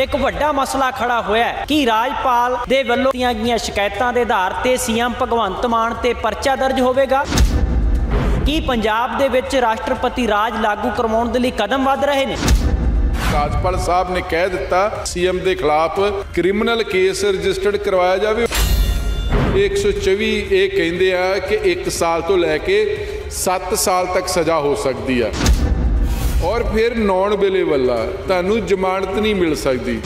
ਇੱਕ ਵੱਡਾ ਮਸਲਾ ਖੜਾ ਹੋਇਆ ਹੈ ਕਿ ਰਾਜਪਾਲ ਦੇ ਵੱਲੋਂ ਦੀਆਂ ਗਈਆਂ ਸ਼ਿਕਾਇਤਾਂ ਦੇ ਆਧਾਰ ਤੇ ਸੀਐਮ ਭਗਵੰਤ ਮਾਨ ਤੇ ਪਰਚਾ ਦਰਜ ਹੋਵੇਗਾ ਕੀ ਪੰਜਾਬ ਦੇ ਵਿੱਚ ਰਾਸ਼ਟਰਪਤੀ ਰਾਜ ਲਾਗੂ ਕਰਵਾਉਣ ਦੇ ਲਈ ਕਦਮ ਵੱਧ ਰਹੇ ਨੇ ਰਾਜਪਾਲ ਸਾਹਿਬ ਨੇ ਕਹਿ ਦਿੱਤਾ ਸੀਐਮ ਦੇ ਖਿਲਾਫ ਕ੍ਰਿਮੀਨਲ ਕੇਸ ਰਜਿਸਟਰਡ ਕਰਵਾਇਆ ਜਾਵੇ 124 ਇਹ ਕਹਿੰਦੇ ਆ ਕਿ 1 ਸਾਲ ਤੋਂ ਲੈ ਕੇ 7 ਸਾਲ ਤੱਕ ਸਜ਼ਾ ਹੋ ਸਕਦੀ ਆ ਔਰ ਫਿਰ ਨੌਨ ਅਵੇਲੇਬਲ ਆ ਤੁਹਾਨੂੰ ਜ਼ਮਾਨਤ ਨਹੀਂ ਮਿਲ ਸਕਦੀ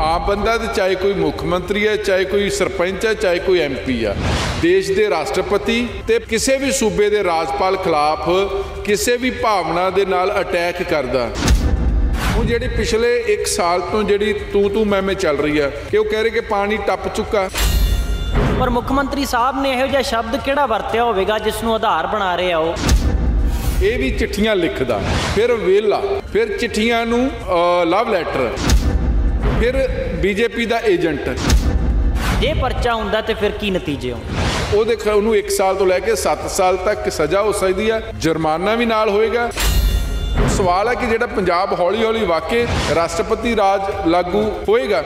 ਆਪ ਬੰਦਾ ਤੇ ਚਾਹੇ ਕੋਈ ਮੁੱਖ ਮੰਤਰੀ ਹੈ ਚਾਹੇ ਕੋਈ ਸਰਪੰਚ ਹੈ ਚਾਹੇ ਕੋਈ ਐਮਪੀ ਆ ਦੇਸ਼ ਦੇ ਰਾਸ਼ਟਰਪਤੀ ਤੇ ਕਿਸੇ ਵੀ ਸੂਬੇ ਦੇ ਰਾਜਪਾਲ ਖਿਲਾਫ ਕਿਸੇ ਵੀ ਭਾਵਨਾ ਦੇ ਨਾਲ ਅਟੈਕ ਕਰਦਾ ਉਹ ਜਿਹੜੀ ਪਿਛਲੇ 1 ਸਾਲ ਤੋਂ ਜਿਹੜੀ ਤੂੰ ਤੂੰ ਮੈਂ ਮੈਂ ਚੱਲ ਰਹੀ ਆ ਕਿ ਉਹ ਕਹਿ ਰਹੇ ਕਿ ਪਾਣੀ ਟੱਪ ਚੁੱਕਾ ਪਰ ਮੁੱਖ ਮੰਤਰੀ ਸਾਹਿਬ ਨੇ ਇਹੋ ਜਿਹਾ ਸ਼ਬਦ ਕਿਹੜਾ ਵਰਤਿਆ ਹੋਵੇਗਾ ਜਿਸ ਨੂੰ ਆਧਾਰ ਬਣਾ ਰਹੇ ਆ ਉਹ ਇਹ ਵੀ ਚਿੱਠੀਆਂ ਲਿਖਦਾ ਫਿਰ ਵੇਲਾ ਫਿਰ ਚਿੱਠੀਆਂ ਨੂੰ ਲਵ ਲੈਟਰ ਫਿਰ ਬੀਜੇਪੀ ਦਾ ਏਜੰਟ ਜੇ ਪਰਚਾ ਹੁੰਦਾ ਤੇ ਫਿਰ ਕੀ ਨਤੀਜੇ ਉਹ ਦੇਖ ਉਹਨੂੰ 1 ਸਾਲ ਤੋਂ ਲੈ ਕੇ 7 ਸਾਲ ਤੱਕ ਸਜ਼ਾ ਹੋ ਸਕਦੀ ਹੈ ਜੁਰਮਾਨਾ ਵੀ ਨਾਲ ਹੋਏਗਾ ਸਵਾਲ ਹੈ ਕਿ ਜਿਹੜਾ ਪੰਜਾਬ ਹੌਲੀ-ਹੌਲੀ ਵਾਕੇ ਰਾਸ਼ਟਰਪਤੀ ਰਾਜ ਲਾਗੂ ਹੋਏਗਾ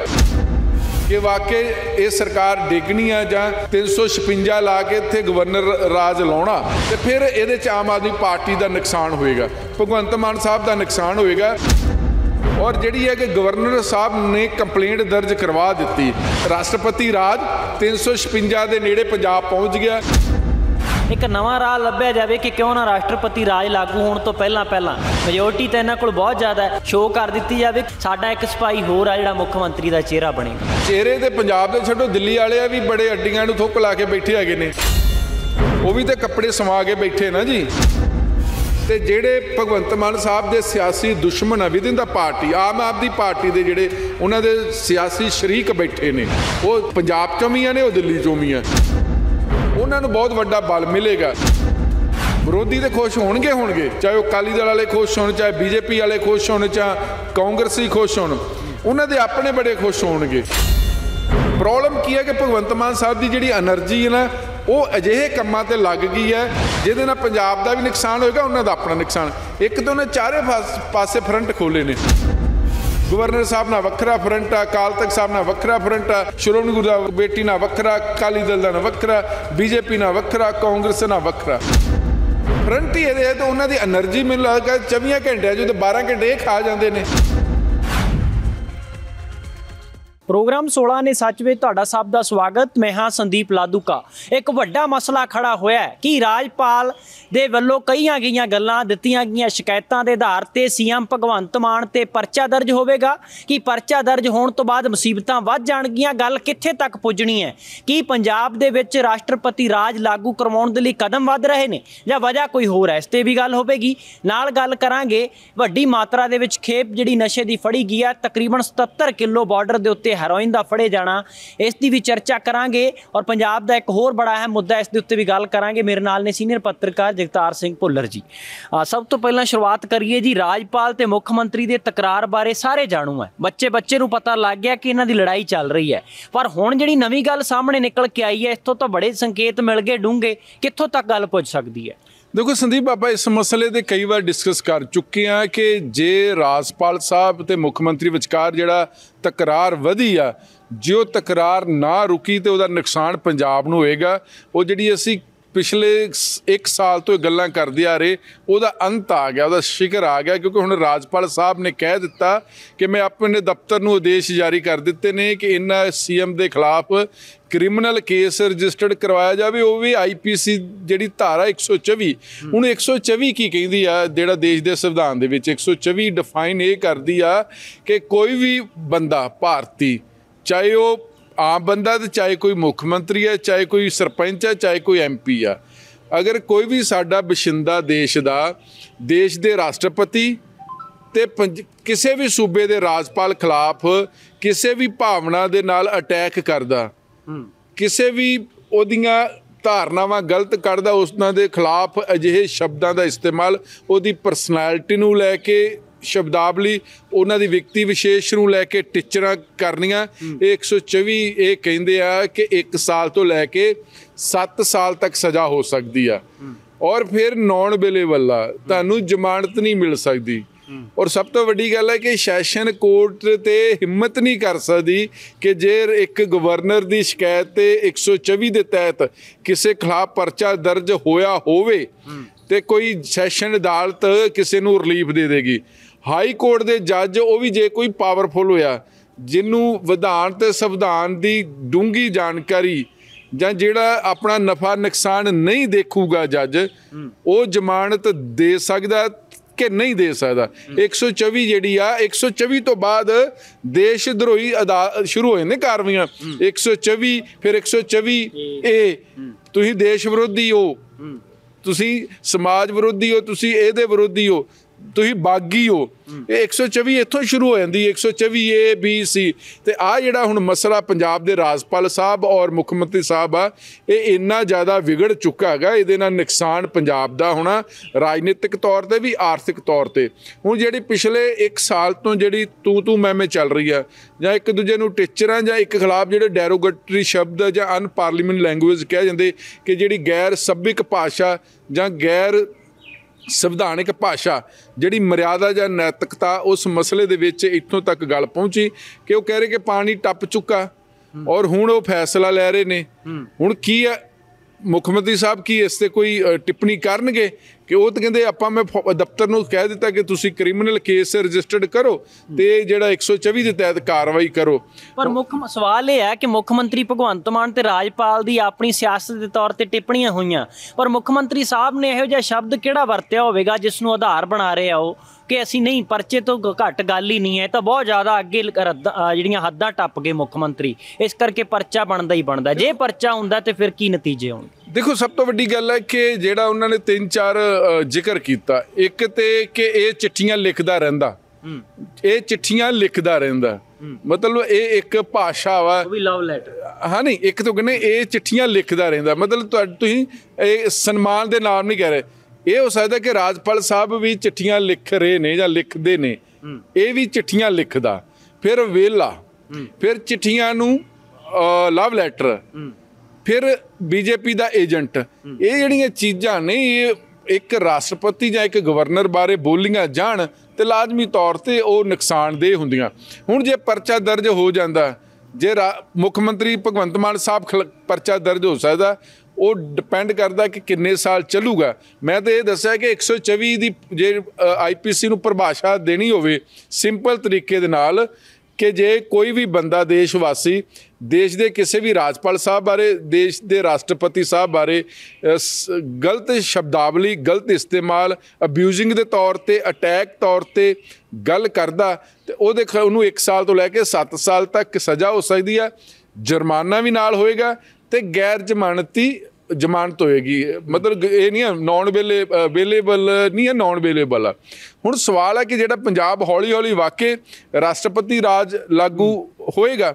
ਕਿ ਵਾਕਈ ਇਹ ਸਰਕਾਰ ਡਿਗਣੀ ਆ ਜਾਂ 356 ਲਾ ਕੇ ਇੱਥੇ ਗਵਰਨਰ ਰਾਜ ਲਾਉਣਾ ਤੇ ਫਿਰ ਇਹਦੇ ਚ ਆਮ ਆਦਮੀ ਪਾਰਟੀ ਦਾ ਨੁਕਸਾਨ ਹੋਏਗਾ ਭਗਵੰਤ ਮਾਨ ਸਾਹਿਬ ਦਾ ਨੁਕਸਾਨ ਹੋਏਗਾ ਔਰ ਜਿਹੜੀ ਹੈ ਕਿ ਗਵਰਨਰ ਸਾਹਿਬ ਨੇ ਕੰਪਲੇਂਟ ਦਰਜ ਕਰਵਾ ਦਿੱਤੀ ਰਾਸ਼ਟਰਪਤੀ ਰਾਜ 356 ਦੇ ਨੇੜੇ ਪੰਜਾਬ ਪਹੁੰਚ ਗਿਆ ਇੱਕ ਨਵਾਂ ਰਾਹ ਲੱਭਿਆ ਜਾਵੇ ਕਿ ਕਿਉਂ ਨਾ ਰਾਸ਼ਟਰਪਤੀ ਰਾਜ ਲਾਗੂ ਹੋਣ ਤੋਂ ਪਹਿਲਾਂ ਪਹਿਲਾਂ ਮੈਜੋਰਟੀ ਤਾਂ ਇਹਨਾਂ ਕੋਲ ਬਹੁਤ ਜ਼ਿਆਦਾ ਹੈ ਸ਼ੋਅ ਕਰ ਦਿੱਤੀ ਜਾਵੇ ਸਾਡਾ ਇੱਕ ਸਿਪਾਹੀ ਹੋਰ ਆ ਜਿਹੜਾ ਮੁੱਖ ਮੰਤਰੀ ਦਾ ਚਿਹਰਾ ਬਣੇਗਾ ਚਿਹਰੇ ਤੇ ਪੰਜਾਬ ਦੇ ਛੱਡੋ ਦਿੱਲੀ ਵਾਲੇ ਆ ਵੀ ਬੜੇ ਅੱਡੀਆਂ ਨੂੰ ਥੁੱਕ ਲਾ ਕੇ ਬੈਠੇ ਹੈਗੇ ਨੇ ਉਹ ਵੀ ਤੇ ਕੱਪੜੇ ਸਮਾ ਕੇ ਬੈਠੇ ਨਾ ਜੀ ਤੇ ਜਿਹੜੇ ਭਗਵੰਤ ਮਾਨ ਸਾਹਿਬ ਦੇ ਸਿਆਸੀ ਦੁਸ਼ਮਣ ਆ ਵਿਦਿੰਦਾ ਪਾਰਟੀ ਆਮ ਦੀ ਪਾਰਟੀ ਦੇ ਜਿਹੜੇ ਉਹਨਾਂ ਦੇ ਸਿਆਸੀ ਸ਼ਰੀਕ ਬੈਠੇ ਨੇ ਉਹ ਪੰਜਾਬ ਚੋਂ ਵੀ ਆ ਨੇ ਉਹ ਦਿੱਲੀ ਚੋਂ ਵੀ ਆ ਉਹਨਾਂ ਨੂੰ ਬਹੁਤ ਵੱਡਾ ਬਲ ਮਿਲੇਗਾ ਵਿਰੋਧੀ ਤੇ ਖੁਸ਼ ਹੋਣਗੇ ਹੋਣਗੇ ਚਾਹੇ ਉਹ ਕਾਲੀ ਦਲ ਵਾਲੇ ਖੁਸ਼ ਹੋਣ ਚਾਹੇ ਬੀਜੇਪੀ ਵਾਲੇ ਖੁਸ਼ ਹੋਣ ਚਾਹੇ ਕਾਂਗਰਸੀ ਖੁਸ਼ ਹੋਣ ਉਹਨਾਂ ਦੇ ਆਪਣੇ ਬੜੇ ਖੁਸ਼ ਹੋਣਗੇ ਪ੍ਰੋਬਲਮ ਕੀ ਹੈ ਕਿ ਭਗਵੰਤ ਮਾਨ ਸਾਹਿਬ ਦੀ ਜਿਹੜੀ એનર્ਜੀ ਹੈ ਨਾ ਉਹ ਅਜਿਹੇ ਕੰਮਾਂ ਤੇ ਲੱਗ ਗਈ ਹੈ ਜਿਹਦੇ ਨਾਲ ਪੰਜਾਬ ਦਾ ਵੀ ਨੁਕਸਾਨ ਹੋਏਗਾ ਉਹਨਾਂ ਦਾ ਆਪਣਾ ਨੁਕਸਾਨ ਇੱਕ ਤੋਂ ਨੇ ਚਾਰੇ ਪਾਸੇ ਫਰੰਟ ਖੋਲੇ ਨੇ ਗਵਰਨਰ ਸਾਹਿਬ ਨਾਲ ਵੱਖਰਾ ਫਰੰਟ ਆ ਅਕਾਲ ਤੱਕ ਸਾਹਿਬ ਨਾਲ ਵੱਖਰਾ ਫਰੰਟ ਆ ਸ਼੍ਰੋਮਣੀ ਗੁਰਦੁਆਰਾ ਬੇਟੀ ਨਾਲ ਵੱਖਰਾ ਕਾਲੀ ਦਲ ਨਾਲ ਵੱਖਰਾ ਬੀਜੇਪੀ ਨਾਲ ਵੱਖਰਾ ਕਾਂਗਰਸ ਨਾਲ ਵੱਖਰਾ ਫਰੰਟ ਹੀ ਇਹਦੇ ਤਾਂ ਉਹਨਾਂ ਦੀ એનર્ਜੀ ਮੈਨੂੰ ਲੱਗਦਾ 24 ਘੰਟਿਆਂ ਜੂ ਤੇ 12 ਘੰਟੇ ਖਾ ਜਾਂਦੇ ਨੇ ਪ੍ਰੋਗਰਾਮ 16 ਨੇ ਸੱਚ ਵਿੱਚ ਤੁਹਾਡਾ ਸਭ ਦਾ ਸਵਾਗਤ ਮੈਂ ਹਾਂ ਸੰਦੀਪ ਲਾਦੂਕਾ ਇੱਕ ਵੱਡਾ ਮਸਲਾ ਖੜਾ ਹੋਇਆ ਹੈ ਕਿ ਰਾਜਪਾਲ ਦੇ ਵੱਲੋਂ ਕਈਆਂ ਗਈਆਂ ਗੱਲਾਂ ਦਿੱਤੀਆਂ ਗਈਆਂ ਸ਼ਿਕਾਇਤਾਂ ਦੇ ਆਧਾਰ ਤੇ ਸੀਐਮ ਭਗਵੰਤ ਮਾਨ ਤੇ ਪਰਚਾ ਦਰਜ ਹੋਵੇਗਾ ਕਿ ਪਰਚਾ ਦਰਜ ਹੋਣ ਤੋਂ ਬਾਅਦ ਮੁਸੀਬਤਾਂ ਵੱਧ ਜਾਣਗੀਆਂ ਗੱਲ ਕਿੱਥੇ ਤੱਕ ਪੁੱਜਣੀ ਹੈ ਕਿ ਪੰਜਾਬ ਦੇ ਵਿੱਚ ਰਾਸ਼ਟਰਪਤੀ ਰਾਜ ਲਾਗੂ ਕਰਵਾਉਣ ਦੇ ਲਈ ਕਦਮ ਵੱਧ ਰਹੇ ਨੇ ਜਾਂ ਵਜ੍ਹਾ ਕੋਈ ਹੋਰ ਹੈ ਇਸ ਤੇ ਵੀ ਗੱਲ ਹੋਵੇਗੀ ਨਾਲ ਗੱਲ ਕਰਾਂਗੇ ਵੱਡੀ ਮਾਤਰਾ ਦੇ ਵਿੱਚ ਖੇਪ ਜਿਹੜੀ ਨਸ਼ੇ ਦੀ ਫੜੀ ਗਈ ਹੈ ਤਕਰੀਬਨ 77 ਕਿਲੋ ਬਾਰਡਰ ਦੇ ਉੱਤੇ ਹੈਰੋਇਨ ਦਾ ਫੜੇ ਜਾਣਾ ਇਸ ਦੀ ਵੀ ਚਰਚਾ ਕਰਾਂਗੇ ਔਰ ਪੰਜਾਬ ਦਾ ਇੱਕ ਹੋਰ ਬੜਾ ਹੈ ਮੁੱਦਾ ਇਸ ਦੇ ਉੱਤੇ ਵੀ ਗੱਲ ਕਰਾਂਗੇ ਮੇਰੇ ਨਾਲ ਨੇ ਸੀਨੀਅਰ ਪੱਤਰਕਾਰ ਜਗਤਾਰ ਸਿੰਘ ਭੁੱਲਰ ਜੀ ਸਭ ਤੋਂ ਪਹਿਲਾਂ ਸ਼ੁਰੂਆਤ ਕਰੀਏ ਜੀ ਰਾਜਪਾਲ ਤੇ ਮੁੱਖ ਮੰਤਰੀ ਦੇ ਤਕਰਾਰ ਬਾਰੇ ਸਾਰੇ ਜਾਣੂ ਹੈ ਬੱਚੇ ਬੱਚੇ ਨੂੰ ਪਤਾ ਲੱਗ ਗਿਆ ਕਿ ਇਹਨਾਂ ਦੀ ਲੜਾਈ ਚੱਲ ਰਹੀ ਹੈ ਪਰ ਹੁਣ ਜਿਹੜੀ ਨਵੀਂ ਗੱਲ ਸਾਹਮਣੇ ਨਿਕਲ ਕੇ ਆਈ ਹੈ ਇਸ ਤੋਂ ਤਾਂ ਬੜੇ ਸੰਕੇਤ ਮਿਲ ਗਏ ਡੂੰਗੇ ਕਿੱਥੋਂ ਤੱਕ ਗੱਲ ਪੁੱਜ ਸਕਦੀ ਹੈ ਦੇਖੋ ਸੰਦੀਪ ਬਾਬਾ ਇਸ ਮਸਲੇ ਤੇ ਕਈ ਵਾਰ ਡਿਸਕਸ ਕਰ ਚੁੱਕੇ ਆ ਕਿ ਜੇ ਰਾਜਪਾਲ ਸਾਹਿਬ ਤੇ ਮੁੱਖ ਮੰਤਰੀ ਵਿਚਕਾਰ ਜਿਹੜਾ ਤਕਰਾਰ ਵਧੀ ਆ ਜੇ ਉਹ ਤਕਰਾਰ ਨਾ ਰੁਕੀ ਤੇ ਉਹਦਾ ਨੁਕਸਾਨ ਪੰਜਾਬ ਨੂੰ ਹੋਏਗਾ ਉਹ ਜਿਹੜੀ ਅਸੀਂ ਪਿਛਲੇ 1 ਸਾਲ ਤੋਂ ਇਹ ਗੱਲਾਂ ਕਰਦੇ ਆ ਰਹੇ ਉਹਦਾ ਅੰਤ ਆ ਗਿਆ ਉਹਦਾ ਸ਼ਿਕਰ ਆ ਗਿਆ ਕਿਉਂਕਿ ਹੁਣ ਰਾਜਪਾਲ ਸਾਹਿਬ ਨੇ ਕਹਿ ਦਿੱਤਾ ਕਿ ਮੈਂ ਆਪਣੇ ਦਫ਼ਤਰ ਨੂੰ ਆਦੇਸ਼ ਜਾਰੀ ਕਰ ਦਿੱਤੇ ਨੇ ਕਿ ਇਹਨਾਂ ਸੀਐਮ ਦੇ ਖਿਲਾਫ ਕ੍ਰਿਮੀਨਲ ਕੇਸ ਰਜਿਸਟਰਡ ਕਰਵਾਇਆ ਜਾਵੇ ਉਹ ਵੀ ਆਈਪੀਸੀ ਜਿਹੜੀ ਧਾਰਾ 124 ਹੁਣ 124 ਕੀ ਕਹਿੰਦੀ ਆ ਜਿਹੜਾ ਦੇਸ਼ ਦੇ ਸੰਵਿਧਾਨ ਦੇ ਵਿੱਚ 124 ਡਿਫਾਈਨ ਇਹ ਕਰਦੀ ਆ ਕਿ ਕੋਈ ਵੀ ਬੰਦਾ ਭਾਰਤੀ ਚਾਹੇ ਉਹ ਆਮ ਬੰਦਾ ਤੇ ਚਾਹੇ ਕੋਈ ਮੁੱਖ ਮੰਤਰੀ ਆ ਚਾਹੇ ਕੋਈ ਸਰਪੰਚ ਆ ਚਾਹੇ ਕੋਈ ਐਮਪੀ ਆ ਅਗਰ ਕੋਈ ਵੀ ਸਾਡਾ ਬਸ਼ਿੰਦਾ ਦੇਸ਼ ਦਾ ਦੇਸ਼ ਦੇ ਰਾਸ਼ਟਰਪਤੀ ਤੇ ਕਿਸੇ ਵੀ ਸੂਬੇ ਦੇ ਰਾਜਪਾਲ ਖਿਲਾਫ ਕਿਸੇ ਵੀ ਭਾਵਨਾ ਦੇ ਨਾਲ ਅਟੈਕ ਕਰਦਾ ਕਿਸੇ ਵੀ ਉਹਦੀਆਂ ਧਾਰਨਾਵਾਂ ਗਲਤ ਕੱਢਦਾ ਉਸਨਾਂ ਦੇ ਖਿਲਾਫ ਅਜਿਹੇ ਸ਼ਬਦਾਂ ਦਾ ਇਸਤੇਮਾਲ ਉਹਦੀ ਪਰਸਨੈਲਿਟੀ ਨੂੰ ਲੈ ਕੇ ਸ਼ਬਦਾਵਲੀ ਉਹਨਾਂ ਦੀ ਵਿਅਕਤੀ ਵਿਸ਼ੇਸ਼ ਨੂੰ ਲੈ ਕੇ ਟਿਚਰਾਂ ਕਰਨੀਆਂ ਇਹ 124 ਇਹ ਕਹਿੰਦੇ ਆ ਕਿ 1 ਸਾਲ ਤੋਂ ਲੈ ਕੇ 7 ਸਾਲ ਤੱਕ ਸਜ਼ਾ ਹੋ ਸਕਦੀ ਆ ਔਰ ਫਿਰ ਨੌਨ ਅਵੇਲੇਬਲ ਤੁਹਾਨੂੰ ਜ਼ਮਾਨਤ ਨਹੀਂ ਮਿਲ ਸਕਦੀ ਔਰ ਸਭ ਤੋਂ ਵੱਡੀ ਗੱਲ ਹੈ ਕਿ ਸੈਸ਼ਨ ਕੋਰਟ ਤੇ ਹਿੰਮਤ ਨਹੀਂ ਕਰ ਸਕਦੀ ਕਿ ਜੇ ਇੱਕ ਗਵਰਨਰ ਦੀ ਸ਼ਿਕਾਇਤ ਤੇ 124 ਦੇ ਤਹਿਤ ਕਿਸੇ ਖਿਲਾਫ ਪਰਚਾ ਦਰਜ ਹੋਇਆ ਹੋਵੇ ਤੇ ਕੋਈ ਸੈਸ਼ਨ ਅਦਾਲਤ ਕਿਸੇ ਨੂੰ ਰਿਲੀਫ ਦੇ ਦੇਗੀ ਹਾਈ ਕੋਰਟ ਦੇ ਜੱਜ ਉਹ ਵੀ ਜੇ ਕੋਈ ਪਾਵਰਫੁਲ ਹੋਇਆ ਜਿਹਨੂੰ ਵਿਧਾਨ ਤੇ ਸੰਵਿਧਾਨ ਦੀ ਡੂੰਗੀ ਜਾਣਕਾਰੀ ਜਾਂ ਜਿਹੜਾ ਆਪਣਾ ਨਫਾ ਨੁਕਸਾਨ ਨਹੀਂ ਦੇਖੂਗਾ ਜੱਜ ਉਹ ਜ਼ਮਾਨਤ ਦੇ ਸਕਦਾ ਕੇ ਨਹੀਂ ਦੇ ਸਕਦਾ 124 ਜਿਹੜੀ ਆ 124 ਤੋਂ ਬਾਅਦ ਦੇਸ਼ ਧਰੋਹੀ ਸ਼ੁਰੂ ਹੋਏ ਨੇ ਕਾਰਵਾਈਆਂ 124 ਫਿਰ 124 ਏ ਤੁਸੀਂ ਦੇਸ਼ ਵਿਰੋਧੀ ਹੋ ਤੁਸੀਂ ਸਮਾਜ ਵਿਰੋਧੀ ਹੋ ਤੁਸੀਂ ਇਹਦੇ ਵਿਰੋਧੀ ਹੋ ਤੁਸੀਂ ਬਾਗੀ ਹੋ ਇਹ 124 ਇੱਥੋਂ ਸ਼ੁਰੂ ਹੋ ਜਾਂਦੀ ਹੈ 124 ਏ ਬੀ ਸੀ ਤੇ ਆ ਜਿਹੜਾ ਹੁਣ ਮਸਲਾ ਪੰਜਾਬ ਦੇ ਰਾਜਪਾਲ ਸਾਹਿਬ ਔਰ ਮੁੱਖ ਮੰਤਰੀ ਸਾਹਿਬ ਆ ਇਹ ਇੰਨਾ ਜ਼ਿਆਦਾ ਵਿਗੜ ਚੁੱਕਾ ਹੈਗਾ ਇਹਦੇ ਨਾਲ ਨੁਕਸਾਨ ਪੰਜਾਬ ਦਾ ਹੋਣਾ ਰਾਜਨੀਤਿਕ ਤੌਰ ਤੇ ਵੀ ਆਰਥਿਕ ਤੌਰ ਤੇ ਹੁਣ ਜਿਹੜੀ ਪਿਛਲੇ 1 ਸਾਲ ਤੋਂ ਜਿਹੜੀ ਤੂੰ ਤੂੰ ਮੈਂ ਮੈਂ ਚੱਲ ਰਹੀ ਆ ਜਾਂ ਇੱਕ ਦੂਜੇ ਨੂੰ ਟੀਚਰਾਂ ਜਾਂ ਇੱਕ ਖਿਲਾਫ ਜਿਹੜੇ ਡੈਰੋਗੇਟਰੀ ਸ਼ਬਦ ਜਾਂ ਅਨਪਾਰਲੀਮੈਂਟ ਲੈਂਗੁਏਜ ਕਿਹਾ ਜਾਂਦੇ ਕਿ ਜਿਹੜੀ ਗੈਰ ਸਭਿਕ ਭਾਸ਼ਾ ਜਾਂ ਗੈਰ ਸੰਵਿਧਾਨਿਕ ਭਾਸ਼ਾ ਜਿਹੜੀ ਮਰਿਆਦਾ ਜਾਂ ਨੈਤਿਕਤਾ ਉਸ ਮਸਲੇ ਦੇ ਵਿੱਚ ਇੱਥੋਂ ਤੱਕ ਗੱਲ ਪਹੁੰਚੀ ਕਿ ਉਹ ਕਹਿ ਰਹੇ ਕਿ ਪਾਣੀ ਟੱਪ ਚੁੱਕਾ ਔਰ ਹੁਣ ਉਹ ਫੈਸਲਾ ਲੈ ਰਹੇ ਨੇ ਹੁਣ ਕੀ ਹੈ ਮੁੱਖ ਮੰਤਰੀ ਸਾਹਿਬ ਕੀ ਇਸ ਤੇ ਕੋਈ ਟਿੱਪਣੀ ਕਰਨਗੇ ਕਿ ਉਹ ਤਾਂ ਕਹਿੰਦੇ ਆਪਾਂ ਮੈਂ ਦਫ਼ਤਰ ਨੂੰ ਕਹਿ ਦਿੱਤਾ ਕਿ ਤੁਸੀਂ ਕ੍ਰਿਮੀਨਲ ਕੇਸ ਰਜਿਸਟਰਡ ਕਰੋ ਤੇ ਜਿਹੜਾ 124 ਦੇ ਤਹਿਤ ਕਾਰਵਾਈ ਕਰੋ ਪਰ ਮੁੱਖ ਸਵਾਲ ਇਹ ਹੈ ਕਿ ਮੁੱਖ ਮੰਤਰੀ ਭਗਵੰਤ ਮਾਨ ਤੇ ਰਾਜਪਾਲ ਦੀ ਆਪਣੀ ਸਿਆਸਤ ਦੇ ਤੌਰ ਤੇ ਟਿੱਪਣੀਆਂ ਹੋਈਆਂ ਪਰ ਮੁੱਖ ਮੰਤਰੀ ਸਾਹਿਬ ਨੇ ਇਹੋ ਜਿਹਾ ਸ਼ਬਦ ਕਿਹੜਾ ਵਰਤਿਆ ਹੋਵੇਗਾ ਜਿਸ ਨੂੰ ਆਧਾਰ ਬਣਾ ਰਹੇ ਆ ਉਹ ਕਿ ਅਸੀਂ ਨਹੀਂ ਪਰਚੇ ਤੋਂ ਘੱਟ ਗੱਲ ਹੀ ਨਹੀਂ ਹੈ ਤਾਂ ਬਹੁਤ ਜ਼ਿਆਦਾ ਅੱਗੇ ਜਿਹੜੀਆਂ ਹੱਦਾਂ ਟੱਪ ਗਏ ਮੁੱਖ ਮੰਤਰੀ ਇਸ ਕਰਕੇ ਪਰਚਾ ਬਣਦਾ ਹੀ ਬਣਦਾ ਜੇ ਪਰਚਾ ਹੁੰਦਾ ਤੇ ਫਿਰ ਕੀ ਨਤੀਜੇ ਹੋਣਗੇ ਦੇਖੋ ਸਭ ਤੋਂ ਵੱਡੀ ਗੱਲ ਹੈ ਕਿ ਜਿਹੜਾ ਉਹਨਾਂ ਨੇ ਤਿੰਨ ਚਾਰ ਜ਼ਿਕਰ ਕੀਤਾ ਇੱਕ ਤੇ ਕਿ ਇਹ ਚਿੱਠੀਆਂ ਲਿਖਦਾ ਰਹਿੰਦਾ ਇਹ ਚਿੱਠੀਆਂ ਲਿਖਦਾ ਰਹਿੰਦਾ ਮਤਲਬ ਇਹ ਇੱਕ ਭਾਸ਼ਾ ਵਾ ਉਹ ਵੀ ਲਵ ਲੈਟਰ ਹਾਂ ਨਹੀਂ ਇੱਕ ਤੋਂ ਕਹਿੰਦੇ ਇਹ ਚਿੱਠੀਆਂ ਲਿਖਦਾ ਰਹਿੰਦਾ ਮਤਲਬ ਤੁਸੀਂ ਇਹ ਸਨਮਾਨ ਦੇ ਨਾਮ ਨਹੀਂ ਕਹਿ ਰਹੇ ਇਹ ਹੋ ਸਕਦਾ ਕਿ ਰਾਜਪਾਲ ਸਾਹਿਬ ਵੀ ਚਿੱਠੀਆਂ ਲਿਖ ਰਹੇ ਨੇ ਜਾਂ ਲਿਖਦੇ ਨੇ ਇਹ ਵੀ ਚਿੱਠੀਆਂ ਲਿਖਦਾ ਫਿਰ ਵੇਲਾ ਫਿਰ ਚਿੱਠੀਆਂ ਨੂੰ ਲਵ ਲੈਟਰ ਫਿਰ ਬੀਜੇਪੀ ਦਾ ਏਜੰਟ ਇਹ ਜਿਹੜੀਆਂ ਚੀਜ਼ਾਂ ਨੇ ਇਹ ਇੱਕ ਰਾਸ਼ਟਰਪਤੀ ਜਾਂ ਇੱਕ ਗਵਰਨਰ ਬਾਰੇ ਬੋਲੀਆਂ ਜਾਣ ਤੇ ਲਾਜ਼ਮੀ ਤੌਰ ਤੇ ਉਹ ਨੁਕਸਾਨਦੇ ਹੁੰਦੀਆਂ ਹੁਣ ਜੇ ਪਰਚਾ ਦਰਜ ਹੋ ਜਾਂਦਾ ਜੇ ਮੁੱਖ ਮੰਤਰੀ ਭਗਵੰਤ ਮਾਨ ਸਾਹਿਬ ਪਰਚਾ ਦਰਜ ਹੋ ਸਕਦਾ ਉਹ ਡਿਪੈਂਡ ਕਰਦਾ ਕਿ ਕਿੰਨੇ ਸਾਲ ਚੱਲੂਗਾ ਮੈਂ ਤਾਂ ਇਹ ਦੱਸਿਆ ਕਿ 124 ਦੀ ਜੇ ਆਈਪੀਸੀ ਨੂੰ ਪਰਿਭਾਸ਼ਾ ਦੇਣੀ ਹੋਵੇ ਸਿੰਪਲ ਤਰੀਕੇ ਦੇ ਨਾਲ ਕਿ ਜੇ ਕੋਈ ਵੀ ਬੰਦਾ ਦੇਸ਼ ਵਾਸੀ ਦੇਸ਼ ਦੇ ਕਿਸੇ ਵੀ ਰਾਜਪਾਲ ਸਾਹਿਬ ਬਾਰੇ ਦੇਸ਼ ਦੇ ਰਾਸ਼ਟਰਪਤੀ ਸਾਹਿਬ ਬਾਰੇ ਗਲਤ ਸ਼ਬਦਾਵਲੀ ਗਲਤ ਇਸਤੇਮਾਲ ਅਬਿਊਜ਼ਿੰਗ ਦੇ ਤੌਰ ਤੇ ਅਟੈਕ ਤੌਰ ਤੇ ਗੱਲ ਕਰਦਾ ਤੇ ਉਹਦੇ ਉਹਨੂੰ 1 ਸਾਲ ਤੋਂ ਲੈ ਕੇ 7 ਸਾਲ ਤੱਕ ਸਜ਼ਾ ਹੋ ਸਕਦੀ ਹੈ ਜੁਰਮਾਨਾ ਵੀ ਨਾਲ ਹੋਏਗਾ ਤੇ ਗੈਰ ਜ਼ਮਾਨਤੀ ਜ਼ਮਾਨਤ ਹੋਏਗੀ ਮਤਲਬ ਇਹ ਨਹੀਂ ਹੈ ਨੌਨ ਵੇਲੇ ਅਵੇਲੇਬਲ ਨਹੀਂ ਹੈ ਨੌਨ ਅਵੇਲੇਬਲ ਆ ਹੁਣ ਸਵਾਲ ਹੈ ਕਿ ਜਿਹੜਾ ਪੰਜਾਬ ਹੌਲੀ ਹੌਲੀ ਵਾਕੇ ਰਾਸ਼ਟਰਪਤੀ ਰਾਜ ਲਾਗੂ ਹੋਏਗਾ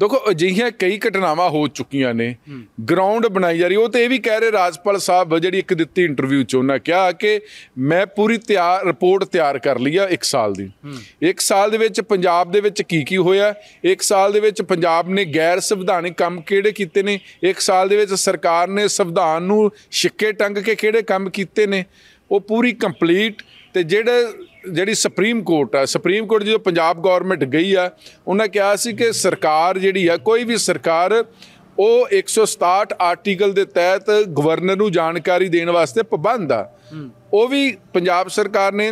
ਦੇਖੋ ਅਜਿਹੀਆਂ ਕਈ ਘਟਨਾਵਾਂ ਹੋ ਚੁੱਕੀਆਂ ਨੇ ਗਰਾਊਂਡ ਬਣਾਈ ਜਾ ਰਹੀ ਉਹ ਤੇ ਇਹ ਵੀ ਕਹਿ ਰਹੇ ਰਾਜਪਾਲ ਸਾਹਿਬ ਜਿਹੜੀ ਇੱਕ ਦਿੱਤੀ ਇੰਟਰਵਿਊ ਚ ਉਹਨਾਂ ਕਿਹਾ ਕਿ ਮੈਂ ਪੂਰੀ ਤਿਆਰ ਰਿਪੋਰਟ ਤਿਆਰ ਕਰ ਲਈ ਆ 1 ਸਾਲ ਦੀ 1 ਸਾਲ ਦੇ ਵਿੱਚ ਪੰਜਾਬ ਦੇ ਵਿੱਚ ਕੀ ਕੀ ਹੋਇਆ 1 ਸਾਲ ਦੇ ਵਿੱਚ ਪੰਜਾਬ ਨੇ ਗੈਰ ਸੰਵਿਧਾਨਿਕ ਕੰਮ ਕਿਹੜੇ ਕੀਤੇ ਨੇ 1 ਸਾਲ ਦੇ ਵਿੱਚ ਸਰਕਾਰ ਨੇ ਸੰਵਿਧਾਨ ਨੂੰ ਛਿੱਕੇ ਟੰਗ ਕੇ ਕਿਹੜੇ ਕੰਮ ਕੀਤੇ ਨੇ ਉਹ ਪੂਰੀ ਕੰਪਲੀਟ ਤੇ ਜਿਹੜੇ ਜਿਹੜੀ ਸੁਪਰੀਮ ਕੋਰਟ ਆ ਸੁਪਰੀਮ ਕੋਰਟ ਜਦੋਂ ਪੰਜਾਬ ਗਵਰਨਮੈਂਟ ਗਈ ਆ ਉਹਨਾਂ ਕਿਹਾ ਸੀ ਕਿ ਸਰਕਾਰ ਜਿਹੜੀ ਆ ਕੋਈ ਵੀ ਸਰਕਾਰ ਉਹ 167 ਆਰਟੀਕਲ ਦੇ ਤਹਿਤ ਗਵਰਨਰ ਨੂੰ ਜਾਣਕਾਰੀ ਦੇਣ ਵਾਸਤੇ ਪਾਬੰਦ ਆ ਉਹ ਵੀ ਪੰਜਾਬ ਸਰਕਾਰ ਨੇ